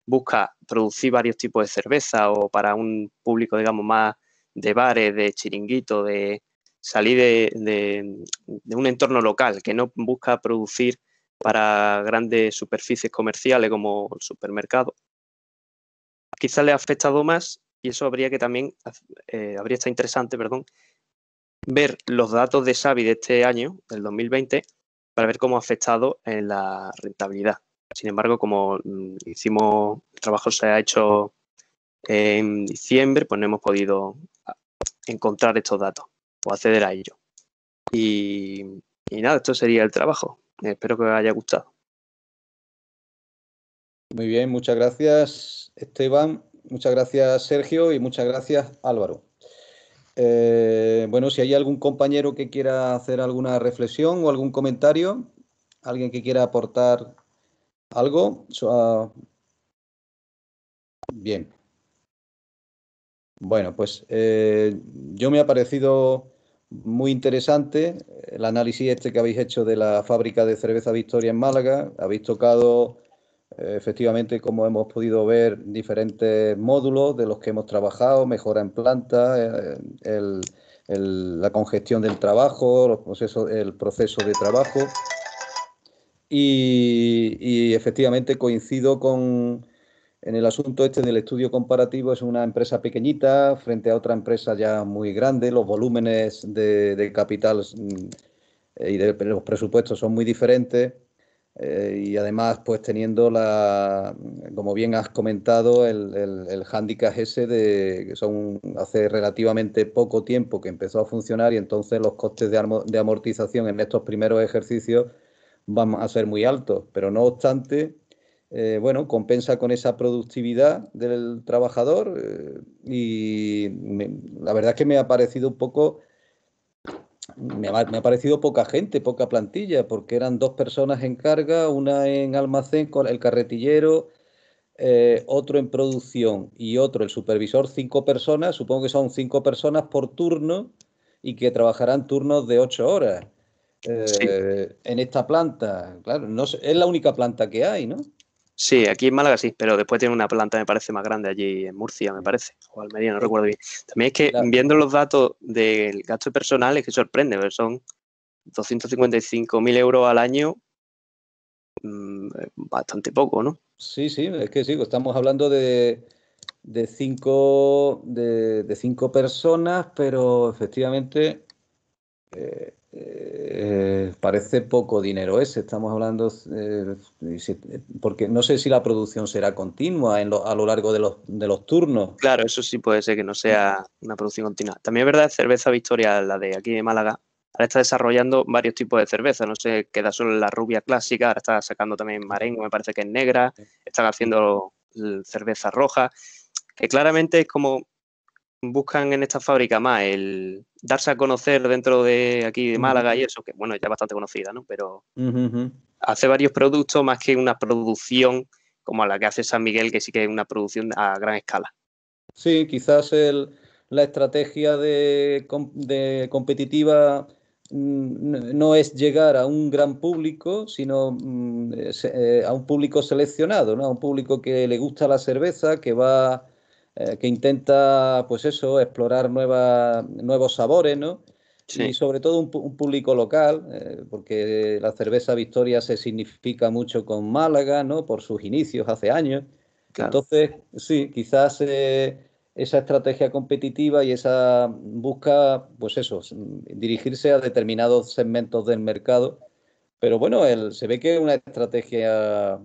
busca producir varios tipos de cerveza o para un público, digamos, más de bares, de chiringuito, de salir de un entorno local, que no busca producir para grandes superficies comerciales como el supermercado. Quizá le ha afectado más y eso habría que también, eh, habría estado interesante, perdón, ver los datos de SAVI de este año, del 2020, para ver cómo ha afectado en la rentabilidad. Sin embargo, como mm, hicimos, el trabajo se ha hecho en diciembre, pues no hemos podido ah, encontrar estos datos o acceder a ellos. y nada, esto sería el trabajo. Espero que os haya gustado. Muy bien, muchas gracias Esteban, muchas gracias Sergio y muchas gracias Álvaro. Eh, bueno, si hay algún compañero que quiera hacer alguna reflexión o algún comentario, alguien que quiera aportar algo. Ah, bien. Bueno, pues eh, yo me ha parecido muy interesante el análisis este que habéis hecho de la fábrica de cerveza Victoria en Málaga. Habéis tocado eh, efectivamente como hemos podido ver diferentes módulos de los que hemos trabajado, mejora en planta, eh, la congestión del trabajo, los procesos, el proceso de trabajo. y efectivamente coincido con, en el asunto este en el estudio comparativo es una empresa pequeñita frente a otra empresa ya muy grande, los volúmenes de, capital mm, eh, y de, los presupuestos son muy diferentes eh, y además pues teniendo la, como bien has comentado, el, el, ese de que son hace relativamente poco tiempo que empezó a funcionar y entonces los costes de amortización en estos primeros ejercicios van a ser muy altos, pero no obstante eh, bueno, compensa con esa productividad del trabajador eh, y la verdad es que me ha parecido un poco, me ha, parecido poca gente, poca plantilla, porque eran dos personas en carga, una en almacén con el carretillero, eh, otro en producción y otro el supervisor, cinco personas, supongo que son cinco personas por turno y que trabajarán turnos de ocho horas. En esta planta, claro, no es la única planta que hay, ¿no? Sí, aquí en Málaga sí, pero después tiene una planta, me parece, más grande allí en Murcia, me parece, o Almería, no recuerdo bien. También es que viendo los datos del gasto personal es que sorprende, porque son 255.000 euros al año, mm, bastante poco, ¿no? Sí, sí, es que sí, estamos hablando de, de cinco, de, cinco personas, pero efectivamente eh, eh, parece poco dinero ese. Estamos hablando, eh, porque no sé si la producción será continua a lo largo de los, turnos. Claro, eso sí puede ser que no sea una producción continua. También es verdad, Cerveza Victoria, la de aquí de Málaga, ahora está desarrollando varios tipos de cerveza. No se queda solo la rubia clásica, ahora está sacando también marengo, me parece que es negra, están haciendo cerveza roja, que claramente es como buscan en esta fábrica más el darse a conocer dentro de aquí de Málaga y eso, que bueno, ya bastante conocida, ¿no? Pero hace varios productos más que una producción como la que hace San Miguel, que sí que es una producción a gran escala. Sí, quizás la estrategia de, competitiva mm, no es llegar a un gran público, sino mm, eh, a un público seleccionado, ¿no? a un público que le gusta la cerveza, que va eh, que intenta, pues eso, explorar nuevas, nuevos sabores, ¿no? Y sobre todo un, público local, eh, porque la cerveza Victoria se significa mucho con Málaga, ¿no? Por sus inicios hace años. Entonces, sí, quizás eh, esa estrategia competitiva y esa busca, pues eso, dirigirse a determinados segmentos del mercado. Pero bueno, el, se ve que es una estrategia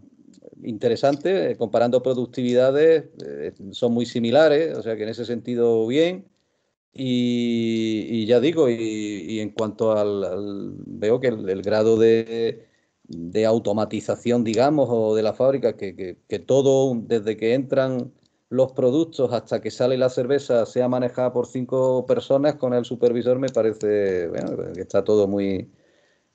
interesante, eh, comparando productividades, eh, son muy similares, o sea que en ese sentido bien. Y, ya digo, y, en cuanto al, veo que el, grado de, automatización, digamos, o de la fábrica, que, todo, desde que entran los productos hasta que sale la cerveza, sea manejada por cinco personas con el supervisor, me parece bueno, que está todo muy,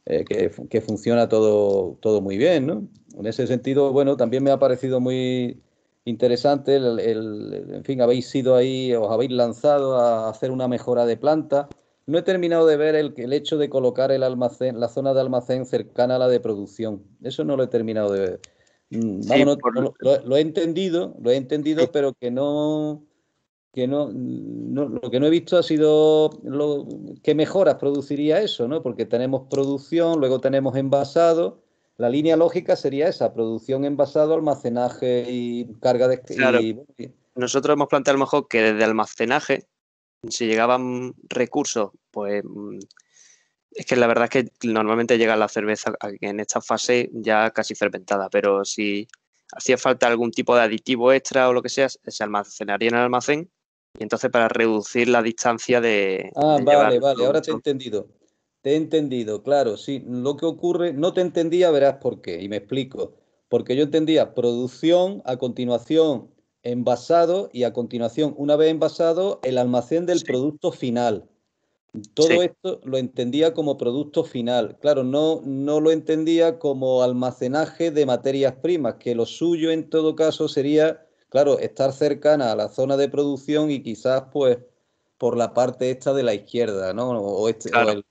eh, que, funciona todo, todo muy bien. ¿no? En ese sentido, bueno, también me ha parecido muy interesante, el, en fin, habéis sido ahí, os habéis lanzado a hacer una mejora de planta. No he terminado de ver el, el hecho de colocar el almacén, la zona de almacén cercana a la de producción. Eso no lo he terminado de ver. Mm, lo, he entendido, lo he entendido, pero que no, que no, lo que no he visto ha sido qué mejoras produciría eso, ¿no? Porque tenemos producción, luego tenemos envasado. La línea lógica sería esa, producción, envasado, almacenaje y carga de... Claro. Nosotros hemos planteado a lo mejor que desde almacenaje, si llegaban recursos, pues mm, es que la verdad es que normalmente llega la cerveza en esta fase ya casi fermentada, pero si hacía falta algún tipo de aditivo extra o lo que sea, se almacenaría en el almacén y entonces para reducir la distancia de... Ah, vale, vale, ahora te he entendido. Te he entendido, claro, sí. Lo que ocurre, no te entendía, verás por qué, y me explico. Porque yo entendía producción, a continuación envasado y a continuación, una vez envasado, el almacén del producto final. Todo esto lo entendía como producto final. Claro, no, no lo entendía como almacenaje de materias primas, que lo suyo en todo caso sería claro, estar cercana a la zona de producción y quizás pues por la parte esta de la izquierda, ¿no? O, este,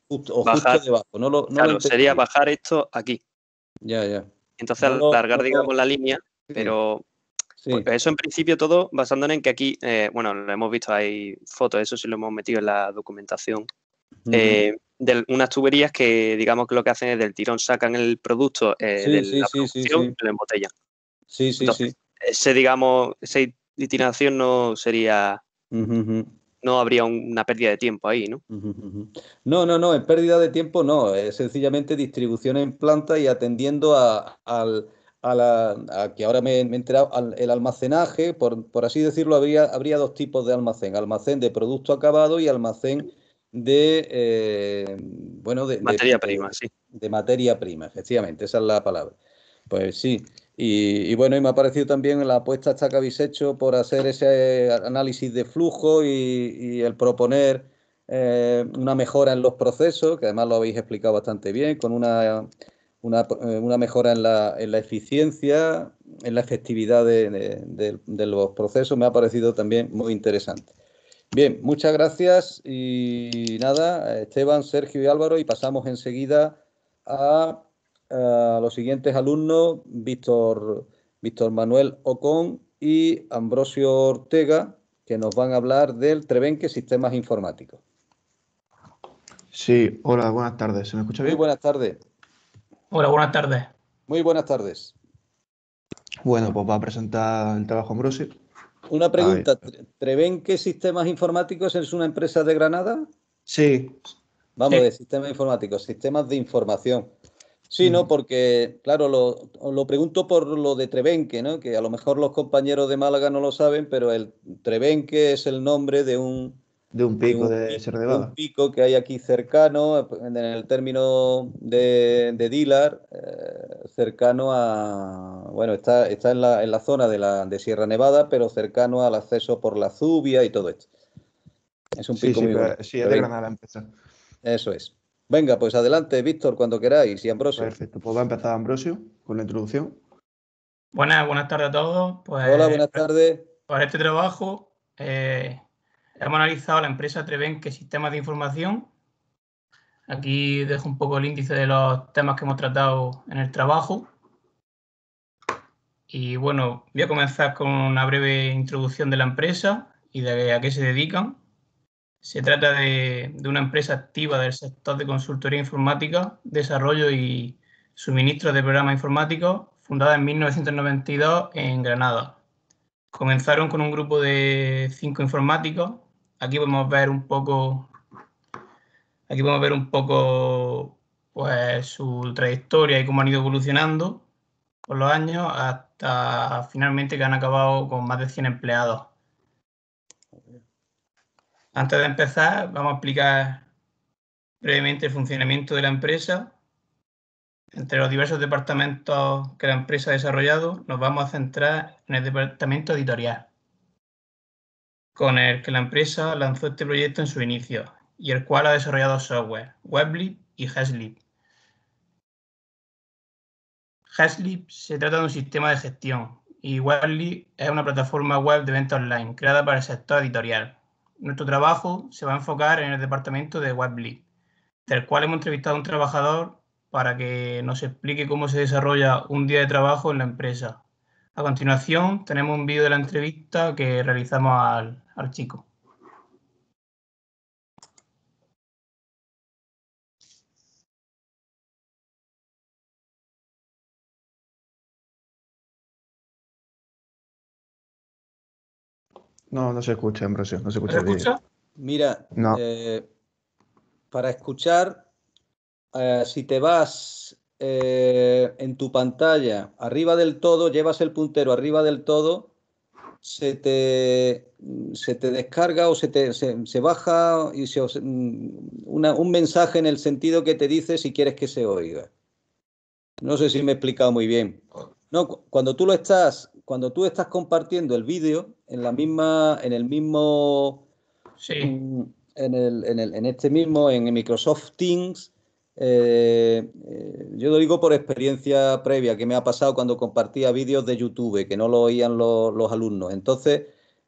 o, justo, debajo. No claro, sería bajar esto aquí. Ya, ya. Entonces alargar, digamos, la línea, pero eso en principio todo basándonos en que aquí, eh, bueno, lo hemos visto, hay fotos, eso sí lo hemos metido en la documentación, eh, de unas tuberías que digamos que lo que hacen es del tirón sacan el producto eh, de la producción y lo embotellan. Sí, sí, sí ese, digamos, esa itinación no sería. No habría una pérdida de tiempo ahí, ¿no? No, no, no, en pérdida de tiempo no, es sencillamente distribución en planta y atendiendo a, al, la, que ahora me, me he enterado, el almacenaje, por, por, así decirlo, habría, habría dos tipos de almacén, almacén de producto acabado y almacén de, eh, bueno, de... Materia prima, sí. De materia prima, efectivamente, esa es la palabra. Pues sí, y, bueno, y me ha parecido también la apuesta que habéis hecho por hacer ese análisis de flujo y, el proponer eh, una mejora en los procesos, que además lo habéis explicado bastante bien, con una, una, eh, mejora en la, en la, eficiencia, en la efectividad de, los procesos, me ha parecido también muy interesante. Bien, muchas gracias y nada, Esteban, Sergio y Álvaro, y pasamos enseguida a a los siguientes alumnos, Víctor, Víctor Manuel Ocón y Ambrosio Ortega, que nos van a hablar del Trevenque Sistemas Informáticos. Sí, hola, buenas tardes. ¿Se me escucha bien? Muy buenas tardes. Hola, buenas tardes. Muy buenas tardes. Bueno, pues va a presentar el trabajo Ambrosio. Una pregunta, ¿Trevenque Sistemas Informáticos es una empresa de Granada? Sí. Vamos, de sistemas informáticos, sistemas de información. Sí, mm. porque, claro, lo, lo, pregunto por lo de Trebenque, ¿no? que a lo mejor los compañeros de Málaga no lo saben, pero el Trebenque es el nombre de un, de un pico de, pico que hay aquí cercano, en el término de, de Dilar, eh, cercano a. Bueno, está, está en, la, en la zona de, la, de Sierra Nevada, pero cercano al acceso por la Zubia y todo esto. Es un pico sí, Sí, es de Granada, Eso es. Venga, pues adelante, Víctor, cuando queráis, y Ambrosio. Perfecto, pues va a empezar Ambrosio con la introducción. Buenas, buenas tardes a todos. Pues, Hola, buenas tardes. Para este trabajo eh, hemos analizado la empresa Trevenque Sistemas de Información. Aquí dejo un poco el índice de los temas que hemos tratado en el trabajo. Y bueno, voy a comenzar con una breve introducción de la empresa y de a qué se dedican. Se trata de, una empresa activa del sector de consultoría informática, desarrollo y suministro de programas informáticos, fundada en 1992 en Granada. Comenzaron con un grupo de cinco informáticos. Aquí podemos ver un poco, aquí podemos ver un poco pues, su trayectoria y cómo han ido evolucionando con los años hasta finalmente que han acabado con más de 100 empleados. Antes de empezar, vamos a explicar brevemente el funcionamiento de la empresa. Entre los diversos departamentos que la empresa ha desarrollado, nos vamos a centrar en el departamento editorial, con el que la empresa lanzó este proyecto en su inicio y el cual ha desarrollado software, Weblib y Heslip. Heslip se trata de un sistema de gestión y Weblib es una plataforma web de venta online creada para el sector editorial, nuestro trabajo se va a enfocar en el departamento de WebLead, del cual hemos entrevistado a un trabajador para que nos explique cómo se desarrolla un día de trabajo en la empresa. A continuación, tenemos un vídeo de la entrevista que realizamos al chico. No, no se escucha, en Brasil. no se escucha. bien. Mira, eh, para escuchar, eh, si te vas eh, en tu pantalla arriba del todo, llevas el puntero arriba del todo, se te, descarga o se, baja y se, mm, un mensaje en el sentido que te dice si quieres que se oiga. No sé si me he explicado muy bien. No, cuando tú lo estás cuando tú estás compartiendo el vídeo en la misma, en el mismo, sí. Mm, en, el, en, el, en, este mismo, en Microsoft Teams, eh, eh, yo lo digo por experiencia previa que me ha pasado cuando compartía vídeos de YouTube, que no lo oían los, alumnos. Entonces,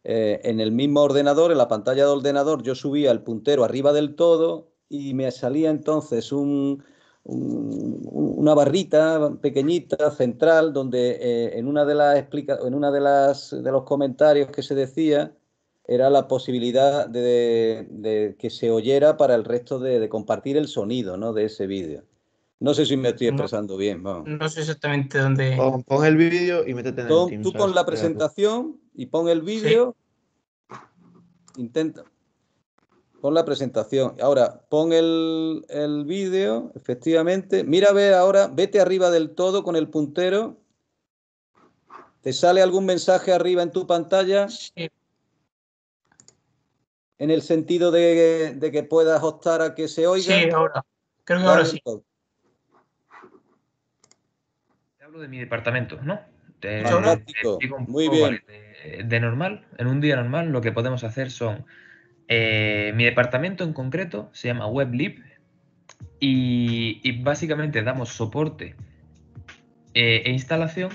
eh, en el mismo ordenador, en la pantalla de ordenador, yo subía el puntero arriba del todo y me salía entonces un, una barrita pequeñita central donde eh, en una de las explica en una de las de los comentarios que se decía era la posibilidad de, que se oyera para el resto de, compartir el sonido de ese vídeo. No sé si me estoy expresando bien. No sé exactamente dónde. Pon, el vídeo y métete en el Tú con la presentación y pon el vídeo. Intenta. Pon la presentación. Ahora, pon el, vídeo, efectivamente. Mira, ve ahora, vete arriba del todo con el puntero. ¿Te sale algún mensaje arriba en tu pantalla? Sí. En el sentido de, que puedas optar a que se oiga. Sí, ahora. Creo que ahora, sí. Pues. Te hablo de mi departamento, ¿no? Muy bien. de normal, en un día normal, lo que podemos hacer son eh, mi departamento en concreto se llama WebLib y, básicamente damos soporte eh, e instalación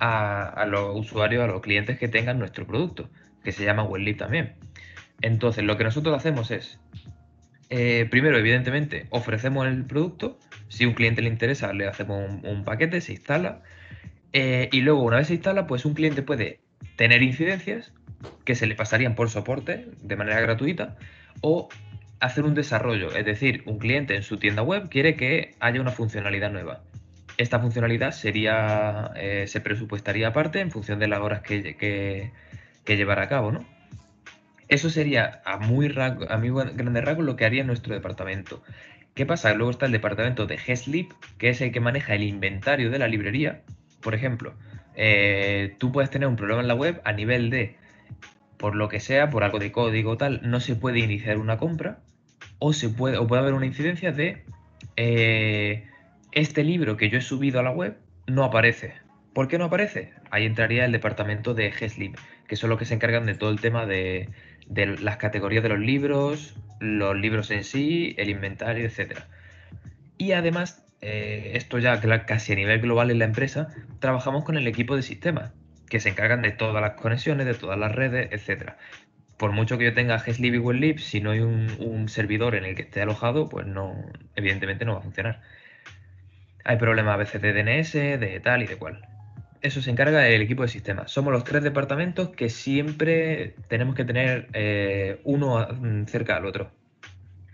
a, los usuarios, a los clientes que tengan nuestro producto, que se llama WebLib también. Entonces, lo que nosotros hacemos es, eh, primero, evidentemente, ofrecemos el producto, si un cliente le interesa, le hacemos un, paquete, se instala, y luego, una vez se instala, pues un cliente puede tener incidencias que se le pasarían por soporte de manera gratuita o hacer un desarrollo, es decir, un cliente en su tienda web quiere que haya una funcionalidad nueva. Esta funcionalidad sería, eh, se presupuestaría aparte en función de las horas que, que, a cabo, ¿no? Eso sería a muy, rango, lo que haría nuestro departamento. ¿Qué pasa? Luego está el departamento de GSLIP, que es el que maneja el inventario de la librería. Por ejemplo, eh, tú puedes tener un problema en la web a nivel de por lo que sea, por algo de código tal, no se puede iniciar una compra o, se puede, o puede haber una incidencia de eh, este libro que yo he subido a la web no aparece. ¿Por qué no aparece? Ahí entraría el departamento de GSLIP, que son los que se encargan de todo el tema de, las categorías de los libros, los libros en sí, el inventario, etc. Y además, eh, esto ya casi a nivel global en la empresa, trabajamos con el equipo de sistemas que se encargan de todas las conexiones, de todas las redes, etcétera. Por mucho que yo tenga HESLIB y WebLib, si no hay un, servidor en el que esté alojado, pues no, evidentemente no va a funcionar. Hay problemas a veces de DNS, de tal y de cual. Eso se encarga el equipo de sistemas. Somos los tres departamentos que siempre tenemos que tener eh, uno mm, cerca al otro.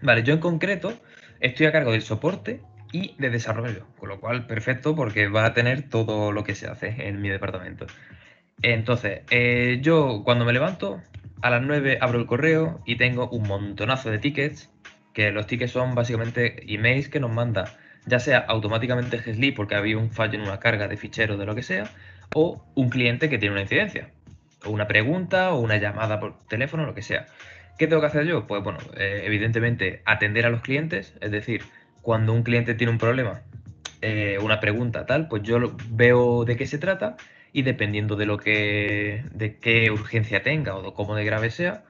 Vale, yo en concreto estoy a cargo del soporte y de desarrollo, con lo cual perfecto porque va a tener todo lo que se hace en mi departamento. Entonces, eh, yo cuando me levanto, a las 9 abro el correo y tengo un montonazo de tickets, que los tickets son básicamente emails que nos manda, ya sea automáticamente GESLI porque había un fallo en una carga de fichero de lo que sea, o un cliente que tiene una incidencia, o una pregunta, o una llamada por teléfono, lo que sea. ¿Qué tengo que hacer yo? Pues bueno, eh, evidentemente atender a los clientes, es decir, cuando un cliente tiene un problema, eh, una pregunta tal, pues yo veo de qué se trata y dependiendo de lo que de qué urgencia tenga o de cómo de grave sea,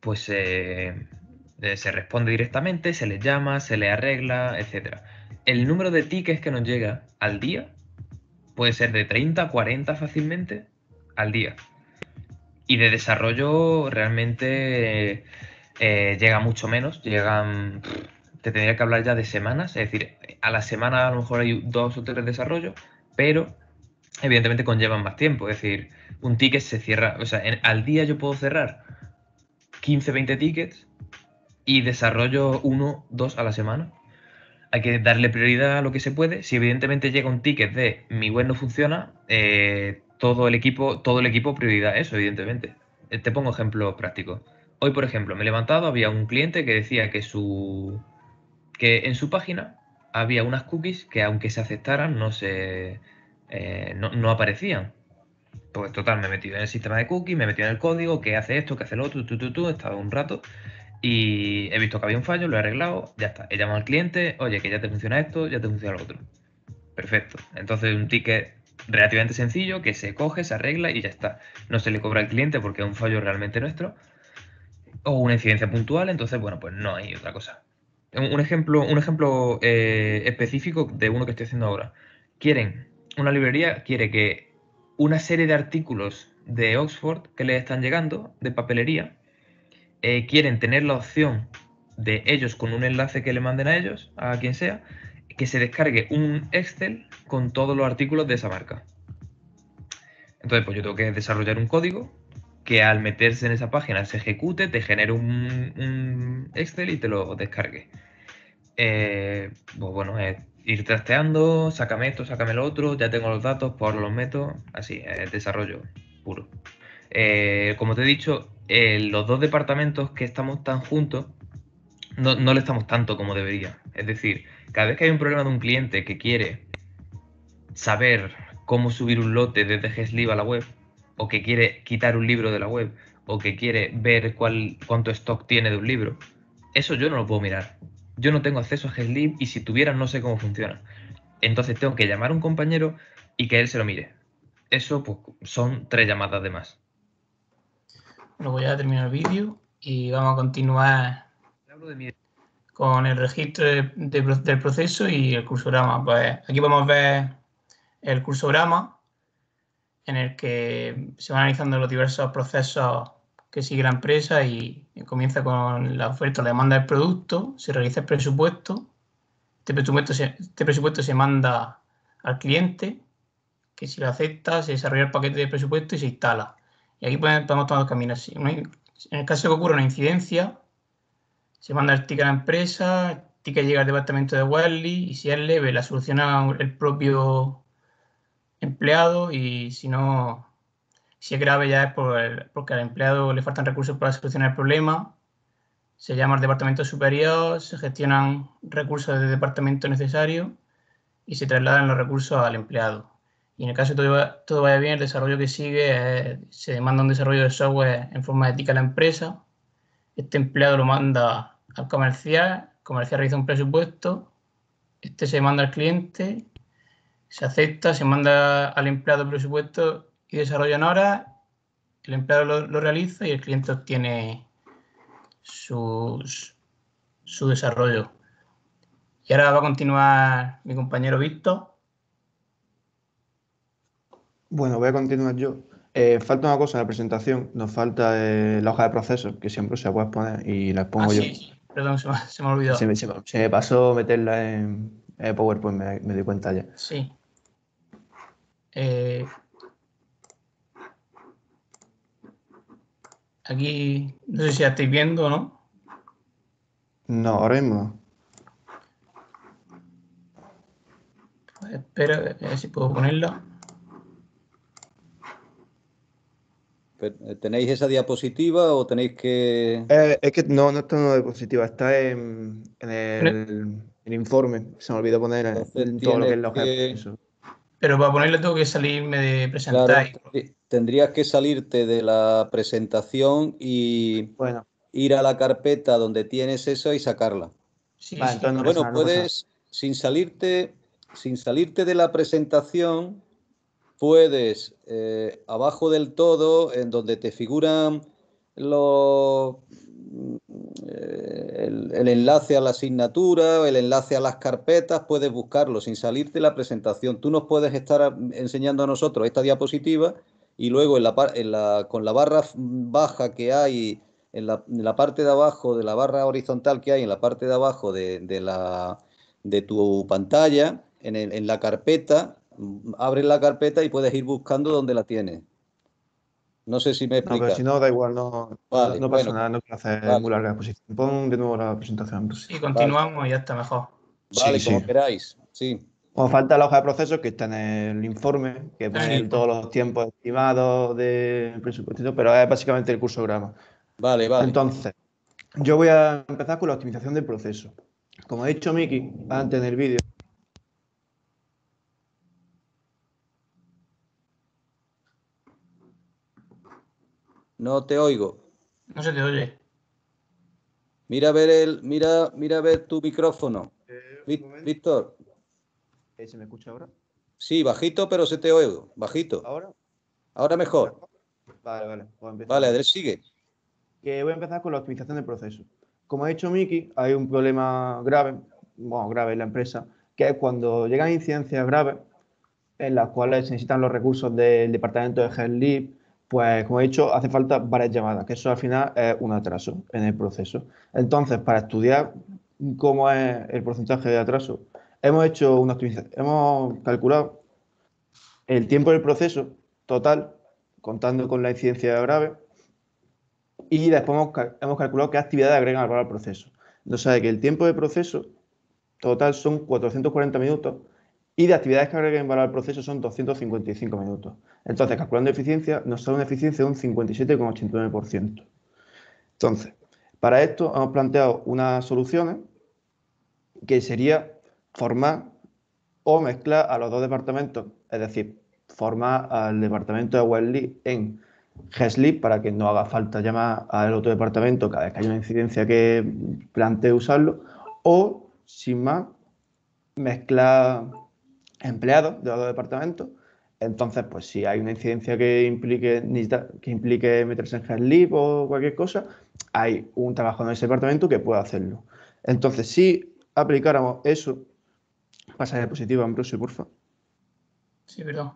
pues eh, eh, se responde directamente, se les llama, se le arregla, etc. El número de tickets que nos llega al día puede ser de 30 a 40 fácilmente al día. Y de desarrollo realmente eh, llega mucho menos, llegan, te tendría que hablar ya de semanas, es decir, a la semana a lo mejor hay dos o tres desarrollos, pero evidentemente conllevan más tiempo. Es decir, un ticket se cierra, o sea, al día yo puedo cerrar 15, 20 tickets y desarrollo uno, dos a la semana. Hay que darle prioridad a lo que se puede. Si evidentemente llega un ticket de mi web no funciona, eh, todo el equipo, todo el equipo prioridad eso, evidentemente. Eh, te pongo ejemplos prácticos. Hoy, por ejemplo, me he levantado, había un cliente que decía que su que en su página había unas cookies que aunque se aceptaran no se eh, no, aparecían. Pues total, me he metido en el sistema de cookies, me he metido en el código, que hace esto, que hace lo otro, tu, tu, tu, he estado un rato y he visto que había un fallo, lo he arreglado, ya está. He llamado al cliente, oye, que ya te funciona esto, ya te funciona lo otro. Perfecto. Entonces, un ticket relativamente sencillo que se coge, se arregla y ya está. No se le cobra al cliente porque es un fallo realmente nuestro o una incidencia puntual, entonces, bueno, pues no hay otra cosa. Un, ejemplo, un ejemplo eh, específico de uno que estoy haciendo ahora. Quieren una librería quiere que una serie de artículos de Oxford que le están llegando de papelería eh, quieren tener la opción de ellos con un enlace que le manden a ellos, a quien sea, que se descargue un Excel con todos los artículos de esa marca. Entonces, pues yo tengo que desarrollar un código que al meterse en esa página se ejecute, te genere un, Excel y te lo descargue. Eh, pues bueno, es ir trasteando, sácame esto, sácame lo otro, ya tengo los datos, por los meto, así, eh, desarrollo puro. Eh, como te he dicho, eh, los dos departamentos que estamos tan juntos, no, le estamos tanto como debería. Es decir, cada vez que hay un problema de un cliente que quiere saber cómo subir un lote desde Gslib a la web, o que quiere quitar un libro de la web, o que quiere ver cuál, cuánto stock tiene de un libro, eso yo no lo puedo mirar yo no tengo acceso a GSLib y si tuviera no sé cómo funciona. Entonces tengo que llamar a un compañero y que él se lo mire. Eso pues, son tres llamadas de más. Bueno, voy a terminar el vídeo y vamos a continuar con el registro del proceso y el cursograma. Pues aquí podemos ver el cursograma en el que se van analizando los diversos procesos que sigue la empresa y, comienza con la oferta, la demanda del producto, se realiza el presupuesto, este, este presupuesto se, manda al cliente, que si lo acepta, se desarrolla el paquete de presupuesto y se instala. Y aquí podemos, tomar dos caminos. En el caso que ocurra una incidencia, se manda el ticket a la empresa, el ticket llega al departamento de Wiley y si es leve, la soluciona el propio empleado y si no, si es grave ya es porque al empleado le faltan recursos para solucionar el problema, se llama al departamento superior, se gestionan recursos del departamento necesario y se trasladan los recursos al empleado. Y en el caso de todo, todo vaya bien, el desarrollo que sigue es, se demanda un desarrollo de software en forma ética a la empresa. Este empleado lo manda al comercial, el comercial realiza un presupuesto, este se manda al cliente, se acepta, se manda al empleado el presupuesto y desarrollan ahora el empleado lo, realiza y el cliente obtiene sus, su desarrollo. Y ahora va a continuar mi compañero Víctor. Bueno, voy a continuar yo. Eh, falta una cosa en la presentación, nos falta eh, la hoja de proceso, que siempre se la puede poner y la pongo ah, yo. Sí. Perdón, se me, se me olvidó. Se me, pasó meterla en, power PowerPoint, me, di cuenta ya. Sí. Eh, Aquí, no sé si ya estáis viendo, o ¿no? No, ahora mismo Espera, a ver si puedo ponerla. Eh, ¿Tenéis esa diapositiva o tenéis que...? Eh, es que no, no está en la diapositiva, está en, el, informe. Se me olvidó poner en, todo lo que es la Pero para ponerla tengo que salirme de presentar tendrías que salirte de la presentación y ir a la carpeta donde tienes eso y sacarla. bueno, puedes, sin salirte, sin salirte de la presentación, puedes eh, abajo del todo, en donde te figuran los eh, el, enlace a la asignatura, el enlace a las carpetas, puedes buscarlo sin salirte de la presentación. Tú nos puedes estar enseñando a nosotros esta diapositiva y luego en la, en la, con la barra baja que hay en la, parte de abajo, de la barra horizontal que hay en la parte de abajo de, la, de tu pantalla, en, la carpeta, mm, abres la carpeta y puedes ir buscando dónde la tienes. No sé si me explica. No, pero si no, da igual, no, no pasa nada, no quiero hacer muy larga exposición. Pon de nuevo la presentación. Pues. y continuamos y ya está mejor. Vale, como queráis, sí. O falta la hoja de procesos que está en el informe, que ah, pone todos los tiempos estimados del presupuesto, pero es básicamente el curso grama. Vale, vale. Entonces, yo voy a empezar con la optimización del proceso. Como he dicho Miki antes en el vídeo, No te oigo. No se te oye. Mira a ver el, mira, mira ver tu micrófono. Eh, Víctor, ¿Se me escucha ahora? Sí, bajito, pero se te oigo. Bajito. ¿Ahora? Ahora mejor. Vale, vale. Vale, Adel, sigue. Que voy a empezar con la optimización del proceso. Como ha dicho Miki, hay un problema grave, bueno, grave en la empresa, que es cuando llegan incidencias graves en las cuales se necesitan los recursos del departamento de GenLib, pues como he dicho, hace falta varias llamadas, que eso al final es un atraso en el proceso. Entonces, para estudiar cómo es el porcentaje de atraso hemos hecho una hemos calculado el tiempo del proceso total, contando con la incidencia grave, y después hemos, calculado qué actividades agregan al valor al proceso. Entonces, sabe que el tiempo de proceso total son 440 minutos y de actividades que agreguen valor al proceso son 255 minutos. Entonces, calculando eficiencia, nos sale una eficiencia de un 57,89%. Entonces, para esto hemos planteado unas soluciones que sería formar o mezcla a los dos departamentos, es decir, forma al departamento de Wesley en HESLIP para que no haga falta llamar al otro departamento cada vez que hay una incidencia que plantee usarlo, o sin más, mezclar empleados de los dos departamentos. Entonces, pues si hay una incidencia que implique, que implique meterse en HESLIP o cualquier cosa, hay un trabajo en ese departamento que pueda hacerlo. Entonces, si aplicáramos eso Pasa diapositiva, Ambrosio, porfa. Sí, pero.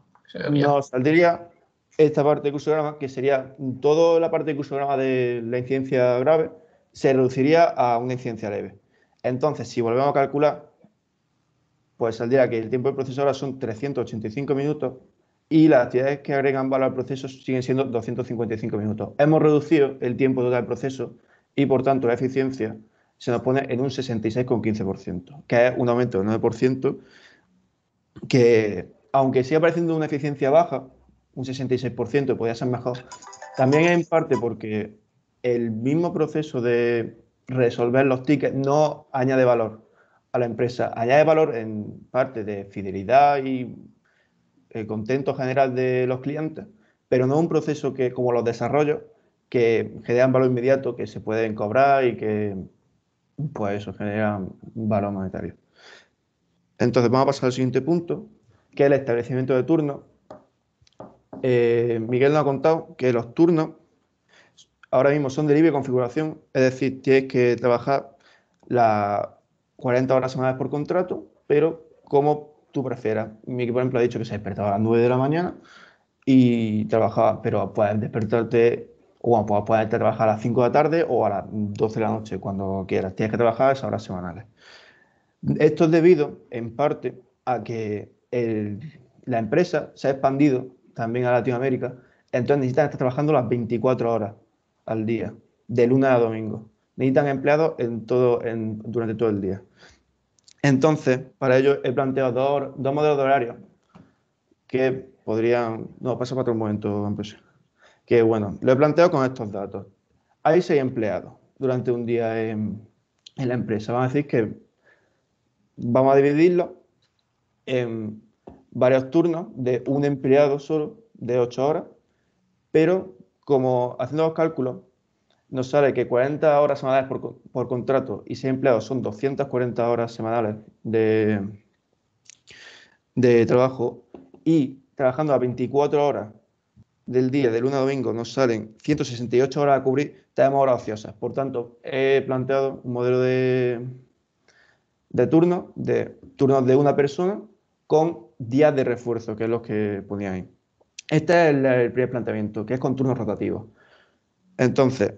No, saldría esta parte de cursograma, que sería toda la parte de cursograma de la incidencia grave, se reduciría a una incidencia leve. Entonces, si volvemos a calcular, pues saldría que el tiempo de proceso ahora son 385 minutos y las actividades que agregan valor al proceso siguen siendo 255 minutos. Hemos reducido el tiempo total del proceso y, por tanto, la eficiencia se nos pone en un 66,15%, que es un aumento del 9%, que aunque siga apareciendo una eficiencia baja, un 66% podría ser mejor, también en parte porque el mismo proceso de resolver los tickets no añade valor a la empresa, añade valor en parte de fidelidad y el eh, contento general de los clientes, pero no un proceso que como los desarrollos que generan valor inmediato, que se pueden cobrar y que pues eso genera un valor monetario. Entonces vamos a pasar al siguiente punto, que es el establecimiento de turnos. Eh, Miguel nos ha contado que los turnos ahora mismo son de libre configuración, es decir, tienes que trabajar las 40 horas semanales por contrato, pero como tú prefieras. Miguel, por ejemplo, ha dicho que se despertaba a las 9 de la mañana y trabajaba, pero puedes despertarte o bueno, pues puedes trabajar a las 5 de la tarde o a las 12 de la noche, cuando quieras. Tienes que trabajar esas horas semanales. Esto es debido, en parte, a que la empresa se ha expandido también a Latinoamérica, entonces necesitan estar trabajando las 24 horas al día, de lunes a domingo. Necesitan empleados en todo, durante todo el día. Entonces, para ello he planteado dos, modelos de horario que podrían... No, pasa para otro momento, empresa que bueno, lo he planteado con estos datos. Hay seis empleados durante un día en, la empresa. Vamos a decir que vamos a dividirlo en varios turnos de un empleado solo de ocho horas, pero como haciendo los cálculos, nos sale que 40 horas semanales por, contrato y seis empleados son 240 horas semanales de, de trabajo y trabajando a 24 horas del día, de lunes a domingo, nos salen 168 horas a cubrir, tenemos horas ociosas. Por tanto, he planteado un modelo de, de turno, de turnos de una persona con días de refuerzo, que es lo que ponía ahí. Este es el, primer planteamiento, que es con turnos rotativos. Entonces,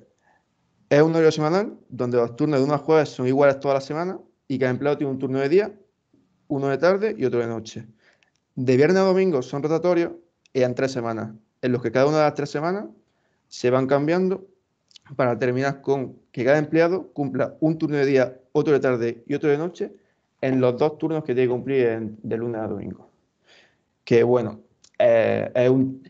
es un horario semanal donde los turnos de una jueves son iguales toda la semana y cada empleado tiene un turno de día, uno de tarde y otro de noche. De viernes a domingo son rotatorios y en tres semanas en los que cada una de las tres semanas se van cambiando para terminar con que cada empleado cumpla un turno de día, otro de tarde y otro de noche en los dos turnos que tiene que cumplir de lunes a domingo. Que bueno, eh, es un,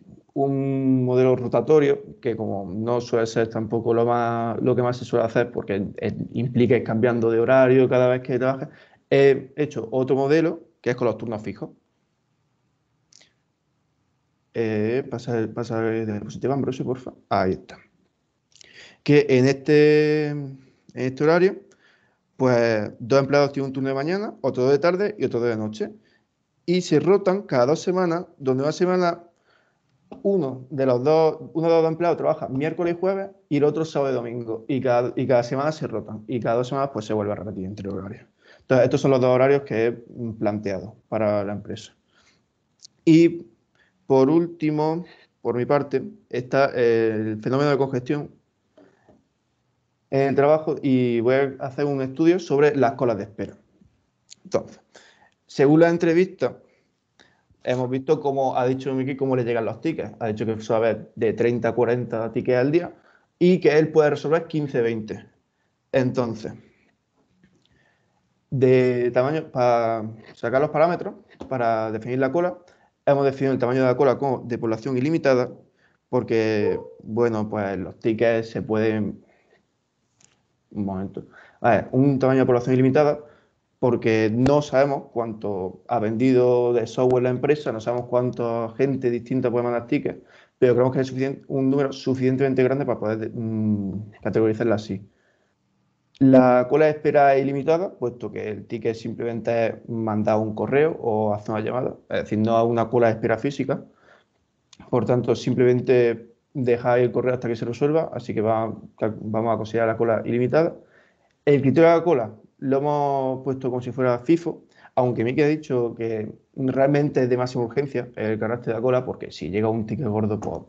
modelo rotatorio que como no suele ser tampoco lo, más, lo que más se suele hacer porque implica ir cambiando de horario cada vez que trabajas, he hecho otro modelo que es con los turnos fijos pasar eh, el pasa la diapositiva, Ambrosio, porfa. Ahí está. Que en este, en este horario, pues dos empleados tienen un turno de mañana, otro de tarde y otro de noche. Y se rotan cada dos semanas, donde una semana uno de los dos, uno de los dos empleados trabaja miércoles y jueves y el otro sábado y domingo. Y cada, y cada semana se rotan. Y cada dos semanas pues se vuelve a repetir entre horarios. Entonces, estos son los dos horarios que he planteado para la empresa. Y por último, por mi parte, está eh, el fenómeno de congestión en el trabajo y voy a hacer un estudio sobre las colas de espera. Entonces, según la entrevista, hemos visto cómo ha dicho Miki cómo le llegan los tickets. Ha dicho que suave de 30 a 40 tickets al día y que él puede resolver 15, 20. Entonces, de tamaño, para sacar los parámetros, para definir la cola, hemos definido el tamaño de la cola como de población ilimitada, porque, bueno, pues los tickets se pueden... Un momento. A ver, un tamaño de población ilimitada porque no sabemos cuánto ha vendido de software la empresa, no sabemos cuánta gente distinta puede mandar tickets, pero creemos que es un número suficientemente grande para poder mm, categorizarla así. La cola de espera es ilimitada, puesto que el ticket simplemente es mandar un correo o hacer una llamada, es decir, no a una cola de espera física. Por tanto, simplemente dejáis el correo hasta que se resuelva, así que va, vamos a considerar la cola ilimitada. El criterio de la cola lo hemos puesto como si fuera FIFO, aunque me ha dicho que realmente es de máxima urgencia el carácter de la cola, porque si llega un ticket gordo, pues,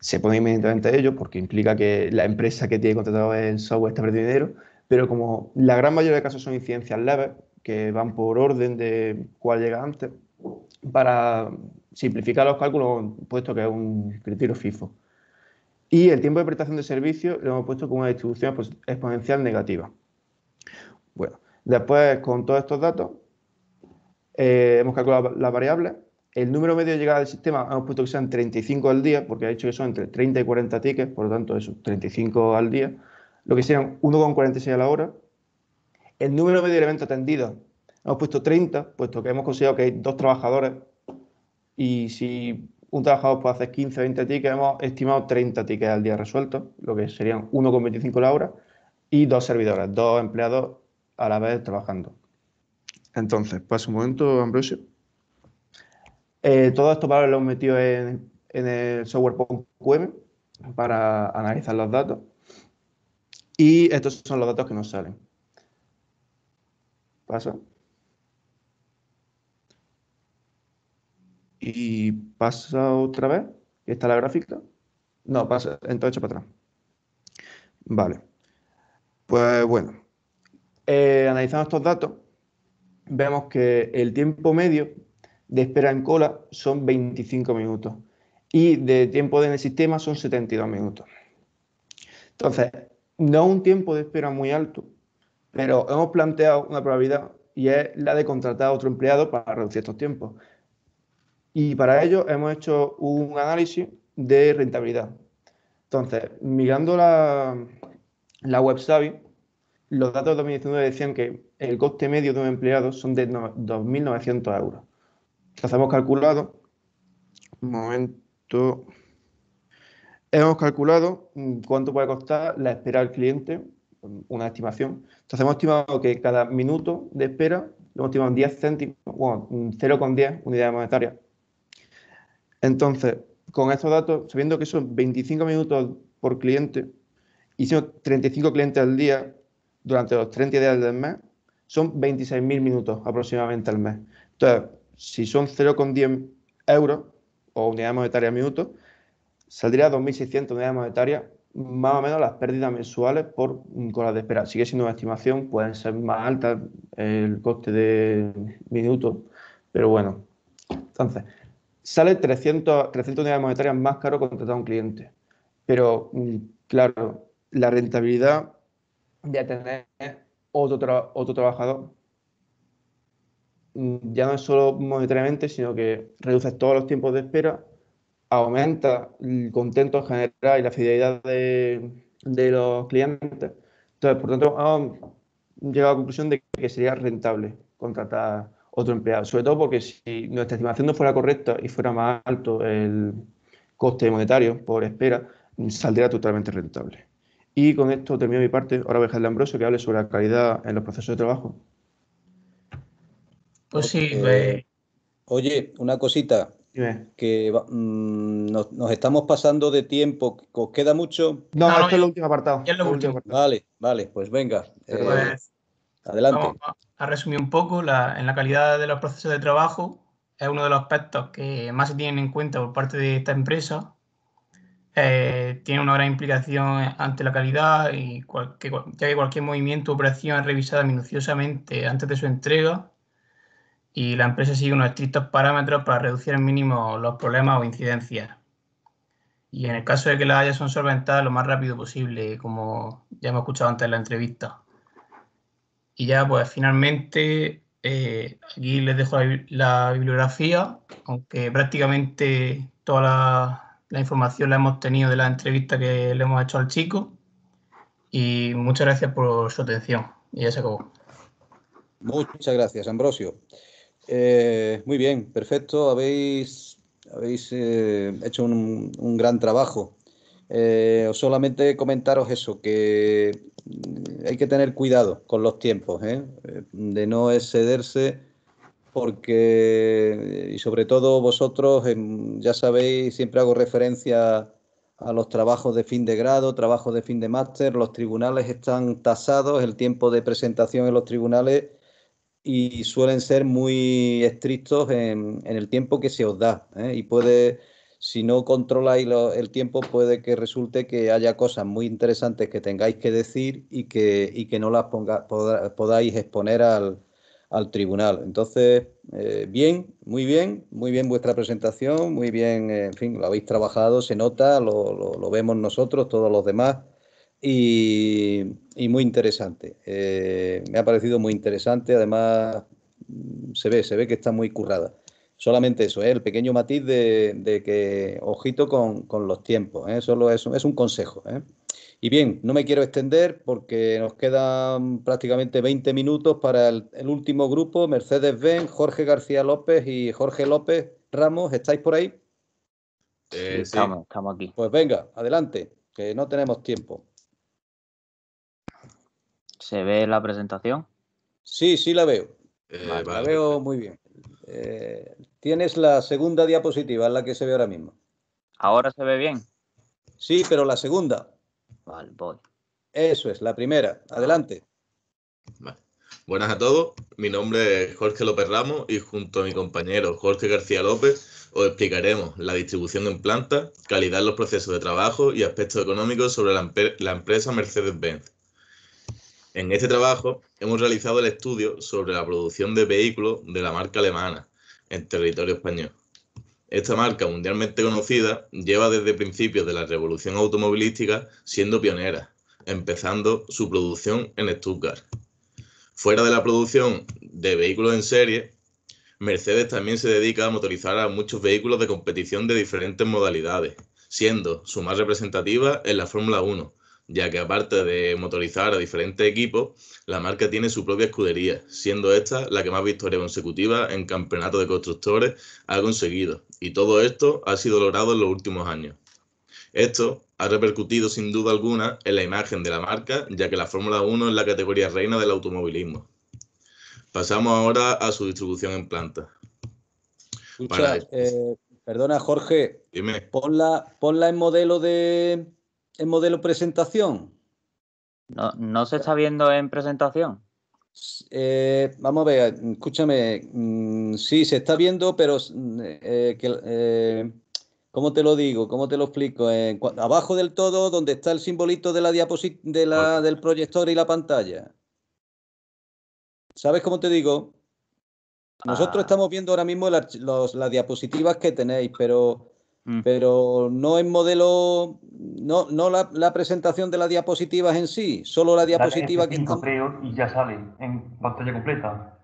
se pone inmediatamente a ello, porque implica que la empresa que tiene contratado el software está perdiendo dinero pero como la gran mayoría de casos son incidencias leves, que van por orden de cuál llega antes, para simplificar los cálculos, puesto que es un criterio FIFO. Y el tiempo de prestación de servicio lo hemos puesto con una distribución pues, exponencial negativa. Bueno, después con todos estos datos, eh, hemos calculado la variable El número medio de llegada del sistema hemos puesto que sean 35 al día, porque ha dicho que son entre 30 y 40 tickets, por lo tanto, eso, 35 al día lo que serían 1,46 a la hora. El número medio de elementos atendidos hemos puesto 30, puesto que hemos considerado que hay dos trabajadores y si un trabajador puede hacer 15 o 20 tickets, hemos estimado 30 tickets al día resueltos, lo que serían 1,25 la hora y dos servidores, dos empleados a la vez trabajando. Entonces, pasa un momento, Ambrosio. Eh, todo esto lo hemos metido en, el software QM para analizar los datos. Y estos son los datos que nos salen. Pasa. Y pasa otra vez. ¿Y está la gráfica. No, pasa. Entonces echa para atrás. Vale. Pues bueno. Eh, analizando estos datos, vemos que el tiempo medio de espera en cola son 25 minutos y de tiempo en el sistema son 72 minutos. Entonces, no un tiempo de espera muy alto, pero hemos planteado una probabilidad y es la de contratar a otro empleado para reducir estos tiempos. Y para ello hemos hecho un análisis de rentabilidad. Entonces, mirando la, la web Savi, los datos de 2019 decían que el coste medio de un empleado son de 2.900 euros. Entonces hemos calculado, momento, hemos calculado mm, cuánto puede costar la espera al cliente, mm, una estimación. Entonces hemos estimado que cada minuto de espera lo hemos estimado en 10 céntimos, bueno, 0,10 unidades monetarias. Entonces, con estos datos, sabiendo que son 25 minutos por cliente, y son 35 clientes al día durante los 30 días del mes, son 26.000 minutos aproximadamente al mes. Entonces, si son 0,10 euros o unidades monetarias al minuto, saldría 2.600 unidades monetarias, más o menos las pérdidas mensuales por, colas de espera. Sigue siendo una estimación, pueden ser más altas el coste de minutos, pero bueno. Entonces, sale 300, 300 unidades monetarias más caro contratar a un cliente. Pero, mm, claro, la rentabilidad de tener otro, otro trabajador mm, ya no es solo monetariamente, sino que reduces todos los tiempos de espera, aumenta el contento general y la fidelidad de, los clientes. Entonces, por tanto, hemos ah, llegado a la conclusión de que sería rentable contratar otro empleado, sobre todo porque si nuestra estimación no fuera correcta y fuera más alto el coste monetario por espera, saldría totalmente rentable. Y con esto termino mi parte. Ahora voy a dejar Ambrosio que hable sobre la calidad en los procesos de trabajo. Pues sí. Eh, pues- oye, una cosita que mm, nos, estamos pasando de tiempo. ¿Os queda mucho? No, esto es el último apartado. lo último. Vale, vale, pues venga. Eh, adelante. Vamos a resumir un poco la, en la calidad de los procesos de trabajo. Es uno de los aspectos que más se tienen en cuenta por parte de esta empresa. Eh, tiene una gran implicación ante la calidad y cualquier movimiento o operación revisada minuciosamente antes de su entrega y la empresa sigue unos estrictos parámetros para reducir al mínimo los problemas o incidencias. Y en el caso de que las haya son solventadas lo más rápido posible, como ya hemos escuchado antes en la entrevista. Y ya pues finalmente eh, aquí les dejo la, bibliografía, aunque prácticamente toda la, la, información la hemos tenido de la entrevista que le hemos hecho al chico. Y muchas gracias por su atención. Y ya se acabó. Muchas gracias, Ambrosio. Eh, muy bien, perfecto. Habéis, habéis eh, hecho un, gran trabajo. Eh, solamente comentaros eso, que mm, hay que tener cuidado con los tiempos, ¿eh? Eh, de no excederse, porque, y sobre todo vosotros, em, ya sabéis, siempre hago referencia a los trabajos de fin de grado, trabajos de fin de máster, los tribunales están tasados, el tiempo de presentación en los tribunales y suelen ser muy estrictos en, el tiempo que se os da. ¿eh? Y puede, si no controláis el tiempo, puede que resulte que haya cosas muy interesantes que tengáis que decir y que, y que no las ponga, podáis exponer al, tribunal. Entonces, eh, bien, muy bien, muy bien vuestra presentación, muy bien, eh, en fin, lo habéis trabajado, se nota, lo, lo, lo vemos nosotros, todos los demás y, muy interesante. Eh, me ha parecido muy interesante, además se ve, se ve que está muy currada. Solamente eso, ¿eh? el pequeño matiz de, que ojito con, los tiempos, ¿eh? solo es, un consejo. ¿eh? Y bien, no me quiero extender porque nos quedan prácticamente 20 minutos para el, último grupo, mercedes Ben, Jorge García López y Jorge López Ramos, ¿estáis por ahí? estamos, estamos aquí. Pues venga, adelante, que no tenemos tiempo. ¿Se ve la presentación? Sí, sí la veo. Eh, la veo muy bien. Eh, tienes la segunda diapositiva, la que se ve ahora mismo. ¿Ahora se ve bien? Sí, pero la segunda. Vale, voy. Eso es, la primera. Adelante. Ah, Buenas a todos. Mi nombre es Jorge López Ramos y junto a mi compañero Jorge García López os explicaremos la distribución en planta, calidad en los procesos de trabajo y aspectos económicos sobre la empresa Mercedes-Benz. En este trabajo hemos realizado el estudio sobre la producción de vehículos de la marca alemana en territorio español. Esta marca mundialmente conocida lleva desde principios de la revolución automovilística siendo pionera, empezando su producción en Stuttgart. Fuera de la producción de vehículos en serie, Mercedes también se dedica a motorizar a muchos vehículos de competición de diferentes modalidades, siendo su más representativa en la Fórmula 1, ya que aparte de motorizar a diferentes equipos, la marca tiene su propia escudería, siendo esta la que más victorias consecutivas en campeonato de constructores ha conseguido, y todo esto ha sido logrado en los últimos años. Esto ha repercutido sin duda alguna en la imagen de la marca, ya que la Fórmula 1 es la categoría reina del automovilismo. Pasamos ahora a su distribución en plantas. Eh, perdona Jorge, ponla en modelo de, en modelo presentación. No, no se está viendo en presentación. Eh, vamos a ver, escúchame, mm, sí, se está viendo, pero eh, eh, ¿cómo te lo digo? ¿Cómo te lo explico? abajo del todo, donde está el simbolito de la de del proyector y la pantalla. ¿Sabes cómo te digo? Nosotros ah. estamos viendo ahora mismo las diapositivas que tenéis, pero Mm. Pero no en modelo, no, no la, presentación de las diapositivas en sí, solo la diapositiva que está. Creo, y ya sale en pantalla completa.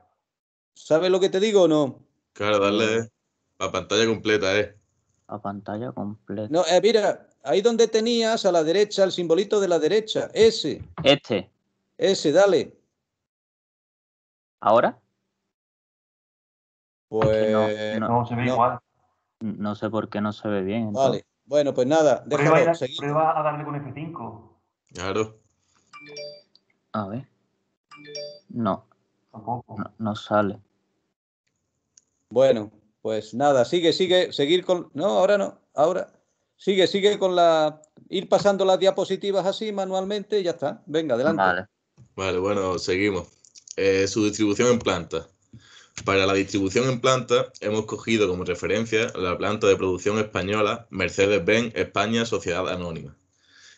¿Sabes lo que te digo o no? Claro, dale. Eh. a pantalla completa, ¿eh? A pantalla completa. No, eh, mira, ahí donde tenías a la derecha, el simbolito de la derecha, ese. Este. Ese, dale. ¿Ahora? Pues. No, se ve igual. No sé por qué no se ve bien. Vale, bueno, pues nada, déjalo. Prueba, prueba a darle con F5. Claro. A ver. No. Tampoco. No, sale. Bueno, pues nada, sigue, sigue, seguir con. No, ahora no, ahora. Sigue, sigue con la. Ir pasando las diapositivas así manualmente y ya está. Venga, adelante. Vale. bueno, seguimos. Eh, su distribución en planta. Para la distribución en planta hemos cogido como referencia la planta de producción española Mercedes-Benz España Sociedad Anónima.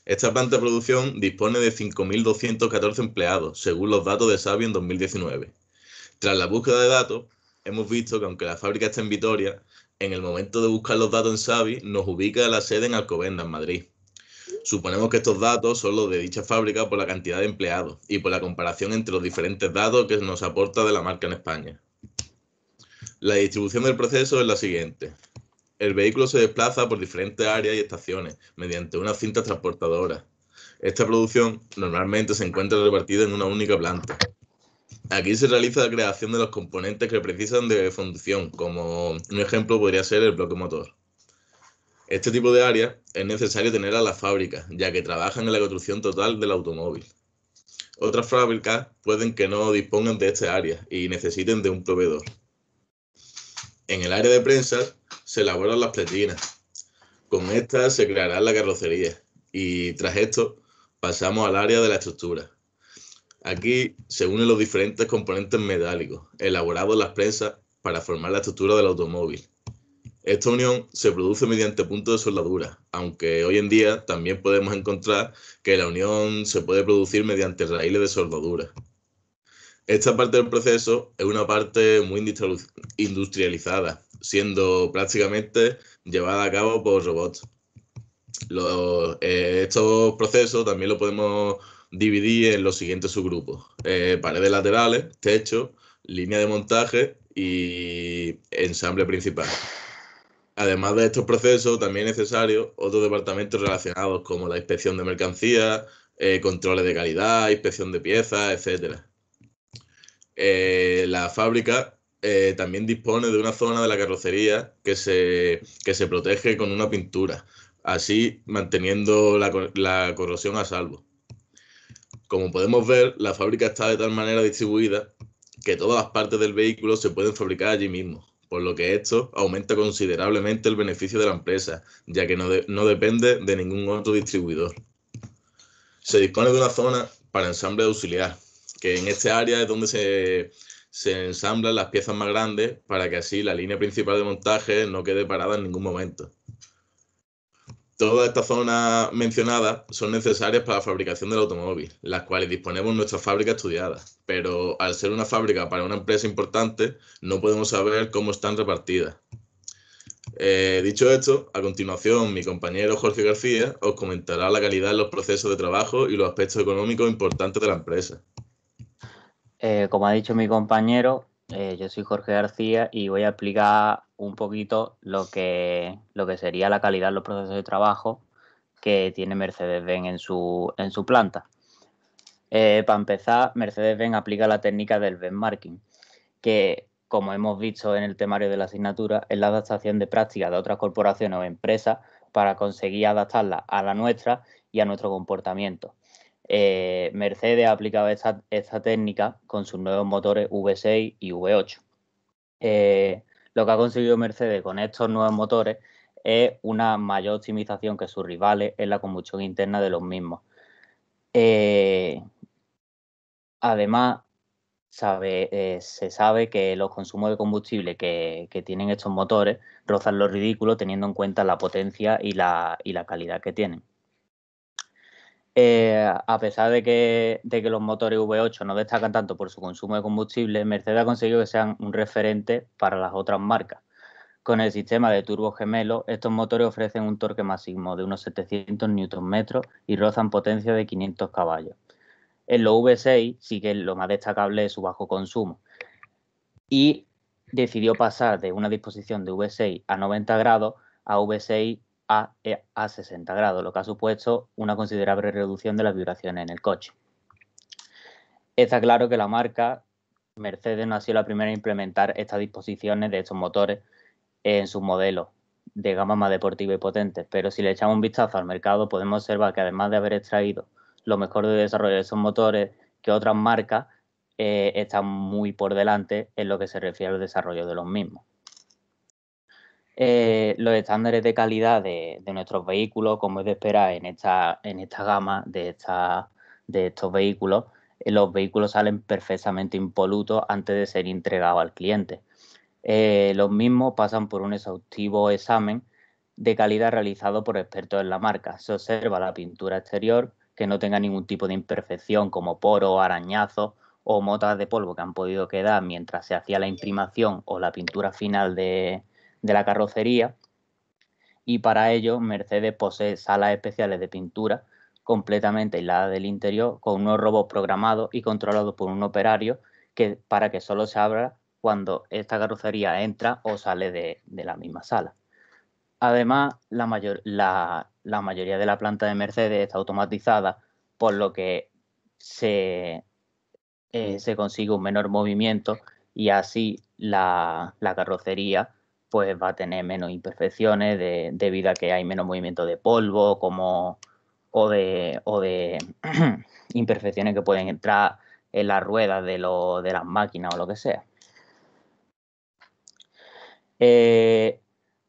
Esta planta de producción dispone de 5.214 empleados, según los datos de Sabi en 2019. Tras la búsqueda de datos, hemos visto que aunque la fábrica está en Vitoria, en el momento de buscar los datos en Sabi nos ubica la sede en Alcobendas, en Madrid. Suponemos que estos datos son los de dicha fábrica por la cantidad de empleados y por la comparación entre los diferentes datos que nos aporta de la marca en España. La distribución del proceso es la siguiente. El vehículo se desplaza por diferentes áreas y estaciones mediante una cinta transportadora. Esta producción normalmente se encuentra repartida en una única planta. Aquí se realiza la creación de los componentes que precisan de fundición, como un ejemplo podría ser el bloque motor. Este tipo de área es necesario tener a la fábrica ya que trabajan en la construcción total del automóvil. Otras fábricas pueden que no dispongan de esta área y necesiten de un proveedor. En el área de prensa se elaboran las pletinas. Con estas se creará la carrocería y tras esto pasamos al área de la estructura. Aquí se unen los diferentes componentes metálicos elaborados en las prensas para formar la estructura del automóvil. Esta unión se produce mediante puntos de soldadura, aunque hoy en día también podemos encontrar que la unión se puede producir mediante raíles de soldadura. Esta parte del proceso es una parte muy industrializada, siendo prácticamente llevada a cabo por robots. Eh, estos procesos también los podemos dividir en los siguientes subgrupos. Eh, paredes laterales, techo, línea de montaje y ensamble principal. Además de estos procesos, también es necesario otros departamentos relacionados como la inspección de mercancías, eh, controles de calidad, inspección de piezas, etcétera. Eh, la fábrica eh, también dispone de una zona de la carrocería que se, se protege con una pintura, así manteniendo la, corrosión a salvo. Como podemos ver, la fábrica está de tal manera distribuida que todas las partes del vehículo se pueden fabricar allí mismo, por lo que esto aumenta considerablemente el beneficio de la empresa, ya que no, no depende de ningún otro distribuidor. Se dispone de una zona para ensamble auxiliar, que en este área es donde se, ensamblan las piezas más grandes para que así la línea principal de montaje no quede parada en ningún momento. Todas estas zonas mencionadas son necesarias para la fabricación del automóvil, las cuales disponemos en nuestra fábrica estudiada, pero al ser una fábrica para una empresa importante, no podemos saber cómo están repartidas. Eh, dicho esto, a continuación mi compañero Jorge García os comentará la calidad de los procesos de trabajo y los aspectos económicos importantes de la empresa. Eh, como ha dicho mi compañero, eh, yo soy Jorge García y voy a explicar un poquito lo que, sería la calidad de los procesos de trabajo que tiene Mercedes-Benz en su, planta. Eh, para empezar, Mercedes-Benz aplica la técnica del benchmarking, que, como hemos visto en el temario de la asignatura, es la adaptación de prácticas de otras corporaciones o empresas para conseguir adaptarlas a la nuestra y a nuestro comportamiento. Eh, Mercedes ha aplicado esta, técnica con sus nuevos motores V6 y V8. Eh, lo que ha conseguido Mercedes con estos nuevos motores es una mayor optimización que sus rivales en la combustión interna de los mismos. Eh, además, se sabe que los consumos de combustible que, tienen estos motores rozan lo ridículo teniendo en cuenta la potencia y la calidad que tienen. Eh, a pesar de que, los motores V8 no destacan tanto por su consumo de combustible, Mercedes ha conseguido que sean un referente para las otras marcas. Con el sistema de turbo gemelo, estos motores ofrecen un torque máximo de unos 700 Nm y rozan potencia de 500 caballos. En los V6 sí que lo más destacable es su bajo consumo. Y decidió pasar de una disposición de V6 a 90 grados a V6 a, 60 e, grados, lo que ha supuesto una considerable reducción de las vibraciones en el coche. Está claro que la marca Mercedes no ha sido la primera en implementar estas disposiciones de estos motores en sus modelos de gama más deportiva y potente, pero si le echamos un vistazo al mercado podemos observar que además de haber extraído lo mejor de desarrollo de esos motores que otras marcas, eh, están muy por delante en lo que se refiere al desarrollo de los mismos. Eh, los estándares de calidad de, nuestros vehículos, como es de esperar en esta, gama de, estos vehículos, eh, los vehículos salen perfectamente impolutos antes de ser entregados al cliente. Eh, los mismos pasan por un exhaustivo examen de calidad realizado por expertos en la marca. Se observa la pintura exterior que no tenga ningún tipo de imperfección como poro, arañazos o motas de polvo que han podido quedar mientras se hacía la imprimación o la pintura final de, de la carrocería y para ello Mercedes posee salas especiales de pintura completamente aisladas del interior con unos robots programados y controlados por un operario que, para que solo se abra cuando esta carrocería entra o sale de, la misma sala. Además, la, mayor, la, mayoría de la planta de Mercedes está automatizada, por lo que se, eh, consigue un menor movimiento y así la, la carrocería pues va a tener menos imperfecciones de, debido a que hay menos movimiento de polvo como, o de, de imperfecciones que pueden entrar en las ruedas de, de las máquinas o lo que sea. Eh,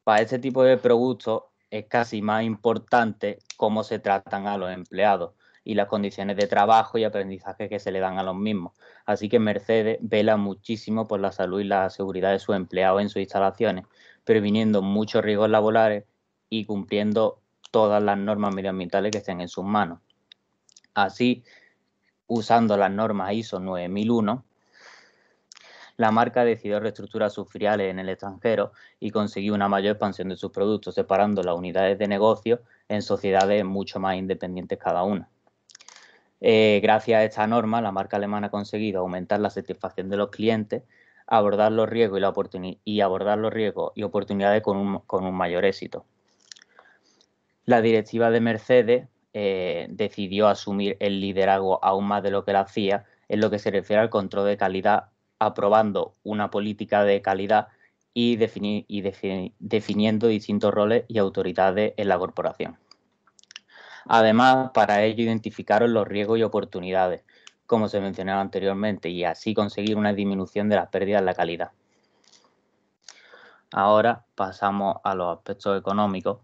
para este tipo de productos es casi más importante cómo se tratan a los empleados, y las condiciones de trabajo y aprendizaje que se le dan a los mismos. Así que Mercedes vela muchísimo por la salud y la seguridad de sus empleados en sus instalaciones, previniendo muchos riesgos laborales y cumpliendo todas las normas medioambientales que estén en sus manos. Así, usando las normas ISO 9001, la marca decidió reestructurar sus filiales en el extranjero y conseguir una mayor expansión de sus productos, separando las unidades de negocio en sociedades mucho más independientes cada una. Eh, gracias a esta norma, la marca alemana ha conseguido aumentar la satisfacción de los clientes, abordar los riesgos y, abordar los riesgos y oportunidades con un, mayor éxito. La directiva de Mercedes eh, decidió asumir el liderazgo aún más de lo que la hacía en lo que se refiere al control de calidad, aprobando una política de calidad y, y definiendo distintos roles y autoridades en la corporación. Además, para ello identificaron los riesgos y oportunidades, como se mencionaba anteriormente, y así conseguir una disminución de las pérdidas en la calidad. Ahora pasamos a los aspectos económicos.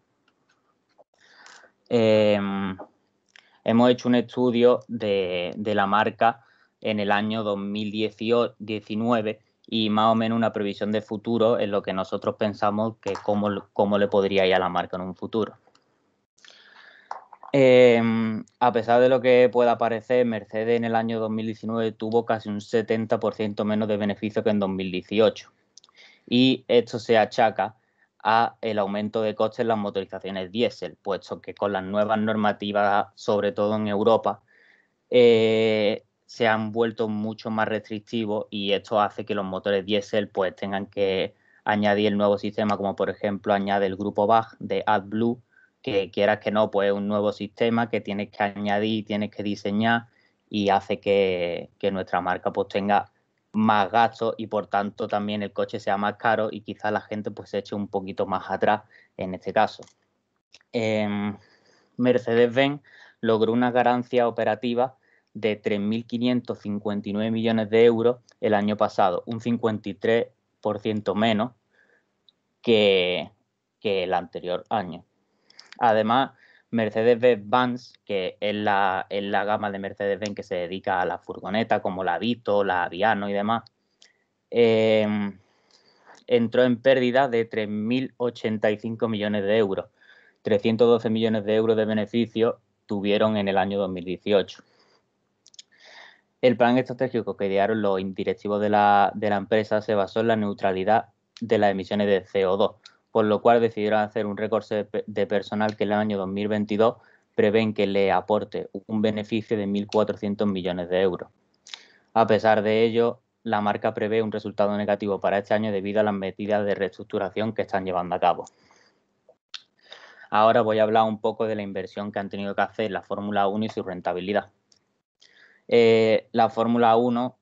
Em, hemos hecho un estudio de, la marca en el año 2019 y más o menos una previsión de futuro en lo que nosotros pensamos que cómo le podría ir a la marca en un futuro. Em, a pesar de lo que pueda parecer, Mercedes en el año 2019 tuvo casi un 70% menos de beneficio que en 2018. Y esto se achaca a el aumento de costes en las motorizaciones diésel, puesto que con las nuevas normativas, sobre todo en Europa, eh, se han vuelto mucho más restrictivos y esto hace que los motores diésel pues, tengan que añadir el nuevo sistema, como por ejemplo añade el grupo BAG de AdBlue, que quieras que no, pues un nuevo sistema que tienes que añadir, tienes que diseñar y hace que, nuestra marca pues tenga más gastos y por tanto también el coche sea más caro y quizá la gente pues se eche un poquito más atrás en este caso. Em, Mercedes-Benz logró una ganancia operativa de 3.559 millones de euros el año pasado, un 53% menos que el anterior año. Además, Mercedes-Benz Vans, que es la, gama de Mercedes-Benz que se dedica a la furgoneta, como la Vito, la Aviano y demás, em, entró en pérdida de 3.085 millones de euros. 312 millones de euros de beneficio tuvieron en el año 2018. El plan estratégico que idearon los directivos de la empresa se basó en la neutralidad de las emisiones de CO2 por lo cual decidieron hacer un récord de personal que en el año 2022 prevén que le aporte un beneficio de 1.400 millones de euros. A pesar de ello, la marca prevé un resultado negativo para este año debido a las medidas de reestructuración que están llevando a cabo. Ahora voy a hablar un poco de la inversión que han tenido que hacer la Fórmula 1 y su rentabilidad. Eh, la Fórmula 1,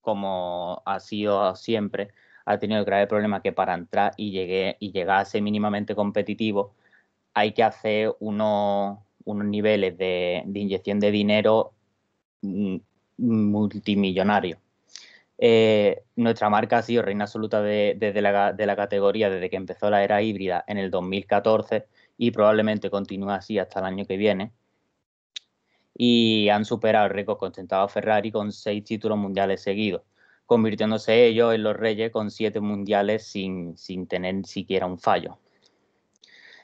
como ha sido siempre, ha tenido el grave problema que para entrar y, llegar y ser mínimamente competitivo hay que hacer unos niveles de, inyección de dinero mm, mm, multimillonario. Eh, nuestra marca ha sido reina absoluta desde la, categoría desde que empezó la era híbrida en el 2014 y probablemente continúe así hasta el año que viene. Y han superado el récord ostentado Ferrari con seis títulos mundiales seguidos convirtiéndose ellos en los reyes con siete mundiales sin, tener siquiera un fallo.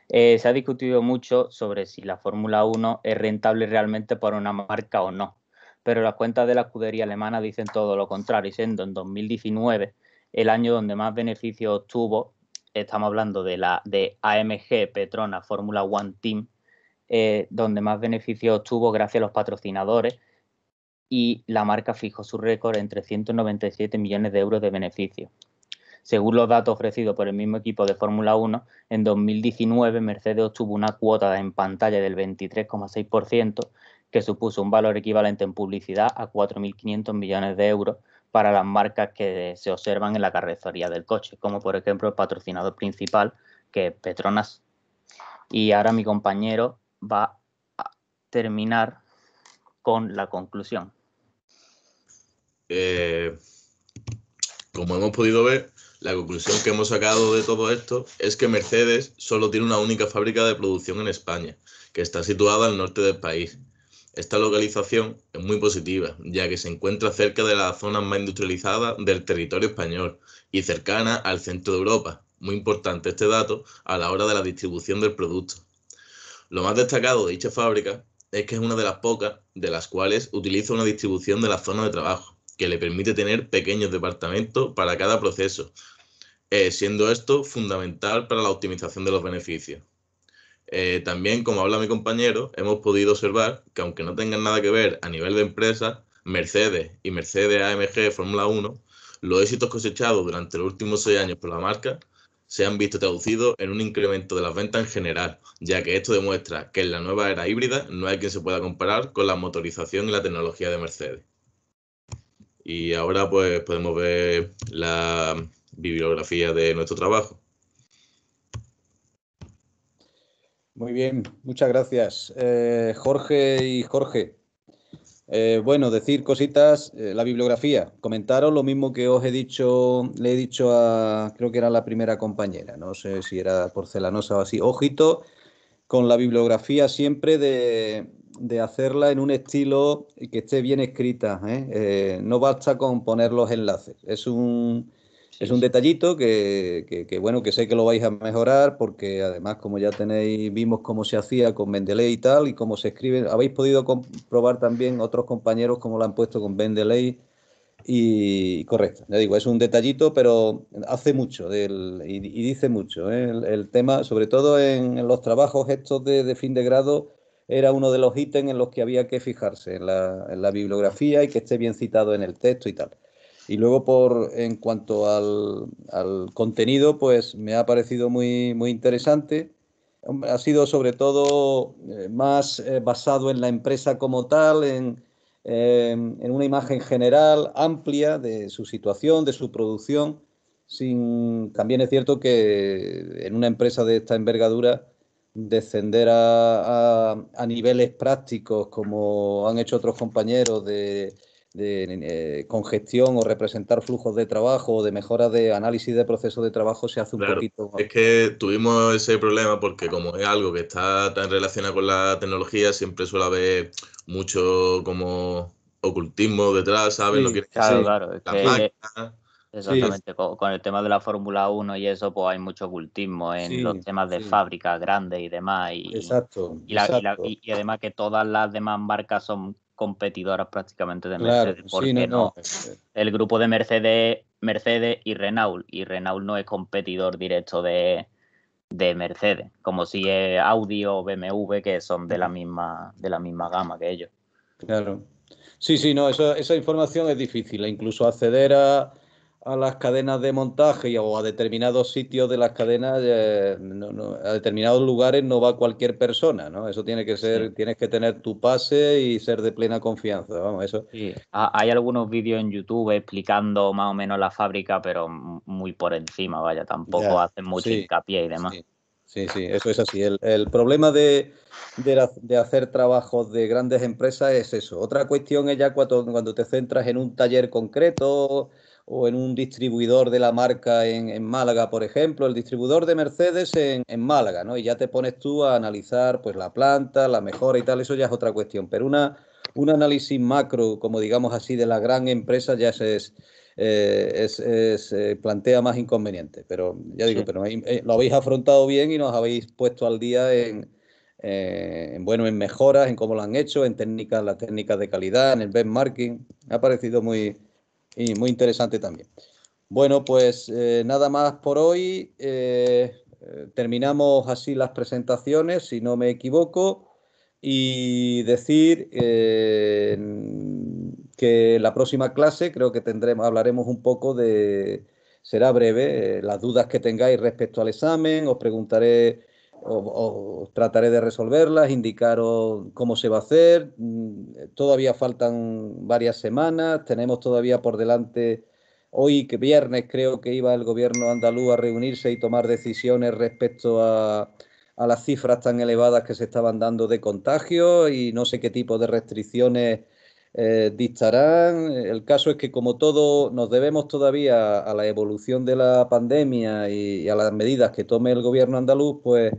Eh, se ha discutido mucho sobre si la Fórmula 1 es rentable realmente por una marca o no, pero las cuentas de la escudería alemana dicen todo lo contrario, siendo en 2019 el año donde más beneficios obtuvo, estamos hablando de la de AMG Petrona Fórmula One Team, eh, donde más beneficios obtuvo gracias a los patrocinadores y la marca fijó su récord en 397 millones de euros de beneficio. Según los datos ofrecidos por el mismo equipo de Fórmula 1, en 2019 Mercedes obtuvo una cuota en pantalla del 23,6%, que supuso un valor equivalente en publicidad a 4.500 millones de euros para las marcas que se observan en la carrocería del coche, como por ejemplo el patrocinador principal, que es Petronas. Y ahora mi compañero va a terminar con la conclusión. Eh, como hemos podido ver, la conclusión que hemos sacado de todo esto es que Mercedes solo tiene una única fábrica de producción en España, que está situada al norte del país. Esta localización es muy positiva, ya que se encuentra cerca de la zonas más industrializada del territorio español y cercana al centro de Europa. Muy importante este dato a la hora de la distribución del producto. Lo más destacado de dicha fábrica es que es una de las pocas de las cuales utiliza una distribución de la zona de trabajo que le permite tener pequeños departamentos para cada proceso, eh, siendo esto fundamental para la optimización de los beneficios. Eh, también, como habla mi compañero, hemos podido observar que aunque no tengan nada que ver a nivel de empresa, Mercedes y Mercedes AMG Fórmula 1, los éxitos cosechados durante los últimos seis años por la marca se han visto traducidos en un incremento de las ventas en general, ya que esto demuestra que en la nueva era híbrida no hay quien se pueda comparar con la motorización y la tecnología de Mercedes y ahora pues podemos ver la bibliografía de nuestro trabajo. Muy bien, muchas gracias. Eh, Jorge y Jorge, eh, bueno, decir cositas, eh, la bibliografía. Comentaros lo mismo que os he dicho, le he dicho a, creo que era la primera compañera, no sé si era porcelanosa o así. Ojito con la bibliografía siempre de, de hacerla en un estilo que esté bien escrita. ¿eh? Eh, no basta con poner los enlaces. Es un, es un detallito que, bueno, que sé que lo vais a mejorar porque además, como ya tenéis, vimos cómo se hacía con Mendeley y tal y cómo se escribe. Habéis podido comprobar también otros compañeros cómo lo han puesto con Mendeley. Y correcto, ya digo, es un detallito, pero hace mucho y, dice mucho. ¿eh? El, tema, sobre todo en, los trabajos estos de fin de grado, era uno de los ítems en los que había que fijarse en la, bibliografía y que esté bien citado en el texto y tal. Y luego, por, en cuanto al, contenido, pues me ha parecido muy, muy interesante. Ha sido sobre todo eh, más eh, basado en la empresa como tal, en, em, en una imagen general amplia de su situación, de su producción. Sin, también es cierto que en una empresa de esta envergadura descender a, a, niveles prácticos como han hecho otros compañeros de, de eh, congestión o representar flujos de trabajo o de mejora de análisis de procesos de trabajo se hace un poquito. Es que tuvimos ese problema porque como es algo que está tan relacionado con la tecnología, siempre suele haber mucho como ocultismo detrás, ¿sabes? Lo que claro, claro. Exactamente, con, el tema de la Fórmula 1 y eso, pues hay mucho ocultismo en los temas de fábrica fábricas grandes y demás. Y, exacto. Y, además que todas las demás marcas son competidoras prácticamente de Mercedes, porque no, el grupo de Mercedes, Mercedes y Renault, y Renault no es competidor directo de, Mercedes, como si es Audi o BMW, que son de la misma, de la misma gama que ellos. Claro. Sí, sí, no, esa información es difícil, e incluso acceder a a las cadenas de montaje o a determinados sitios de las cadenas, eh, a determinados lugares no va cualquier persona, ¿no? Eso tiene que ser, tienes que tener tu pase y ser de plena confianza, vamos, eso. Sí. Hay algunos vídeos en YouTube explicando más o menos la fábrica, pero muy por encima, vaya, tampoco hacen mucho hincapié y demás. Sí, sí, eso es así. El, problema de, hacer trabajos de grandes empresas es eso. Otra cuestión es ya cuando te centras en un taller concreto, o en un distribuidor de la marca en, Málaga, por ejemplo, el distribuidor de Mercedes en, Málaga, ¿no? Y ya te pones tú a analizar pues la planta, la mejora y tal, eso ya es otra cuestión, pero una, un análisis macro, como digamos así, de la gran empresa ya se es, eh, eh, plantea más inconveniente, pero ya digo, pero eh, lo habéis afrontado bien y nos habéis puesto al día en, bueno, en mejoras, en cómo lo han hecho, en técnicas, las técnicas de calidad, en el benchmarking. Me ha parecido muy, y muy interesante también. Bueno, pues eh, nada más por hoy. Eh, terminamos así las presentaciones, si no me equivoco, y decir eh, que la próxima clase creo que tendremos, hablaremos un poco de, será breve, las dudas que tengáis respecto al examen, os preguntaré os, trataré de resolverlas, indicaros cómo se va a hacer. Mm, todavía faltan varias semanas, tenemos todavía por delante hoy que viernes creo que iba el gobierno andaluz a reunirse y tomar decisiones respecto a, las cifras tan elevadas que se estaban dando de contagios y no sé qué tipo de restricciones eh, dictarán. El caso es que, como todo, nos debemos todavía a la evolución de la pandemia y a las medidas que tome el gobierno andaluz, pues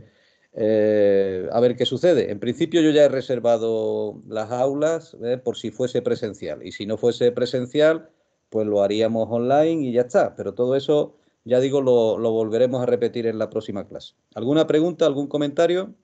eh, a ver qué sucede. En principio yo ya he reservado las aulas eh, por si fuese presencial. Y si no fuese presencial, pues lo haríamos online y ya está. Pero todo eso, ya digo, lo volveremos a repetir en la próxima clase. ¿Alguna pregunta, algún comentario?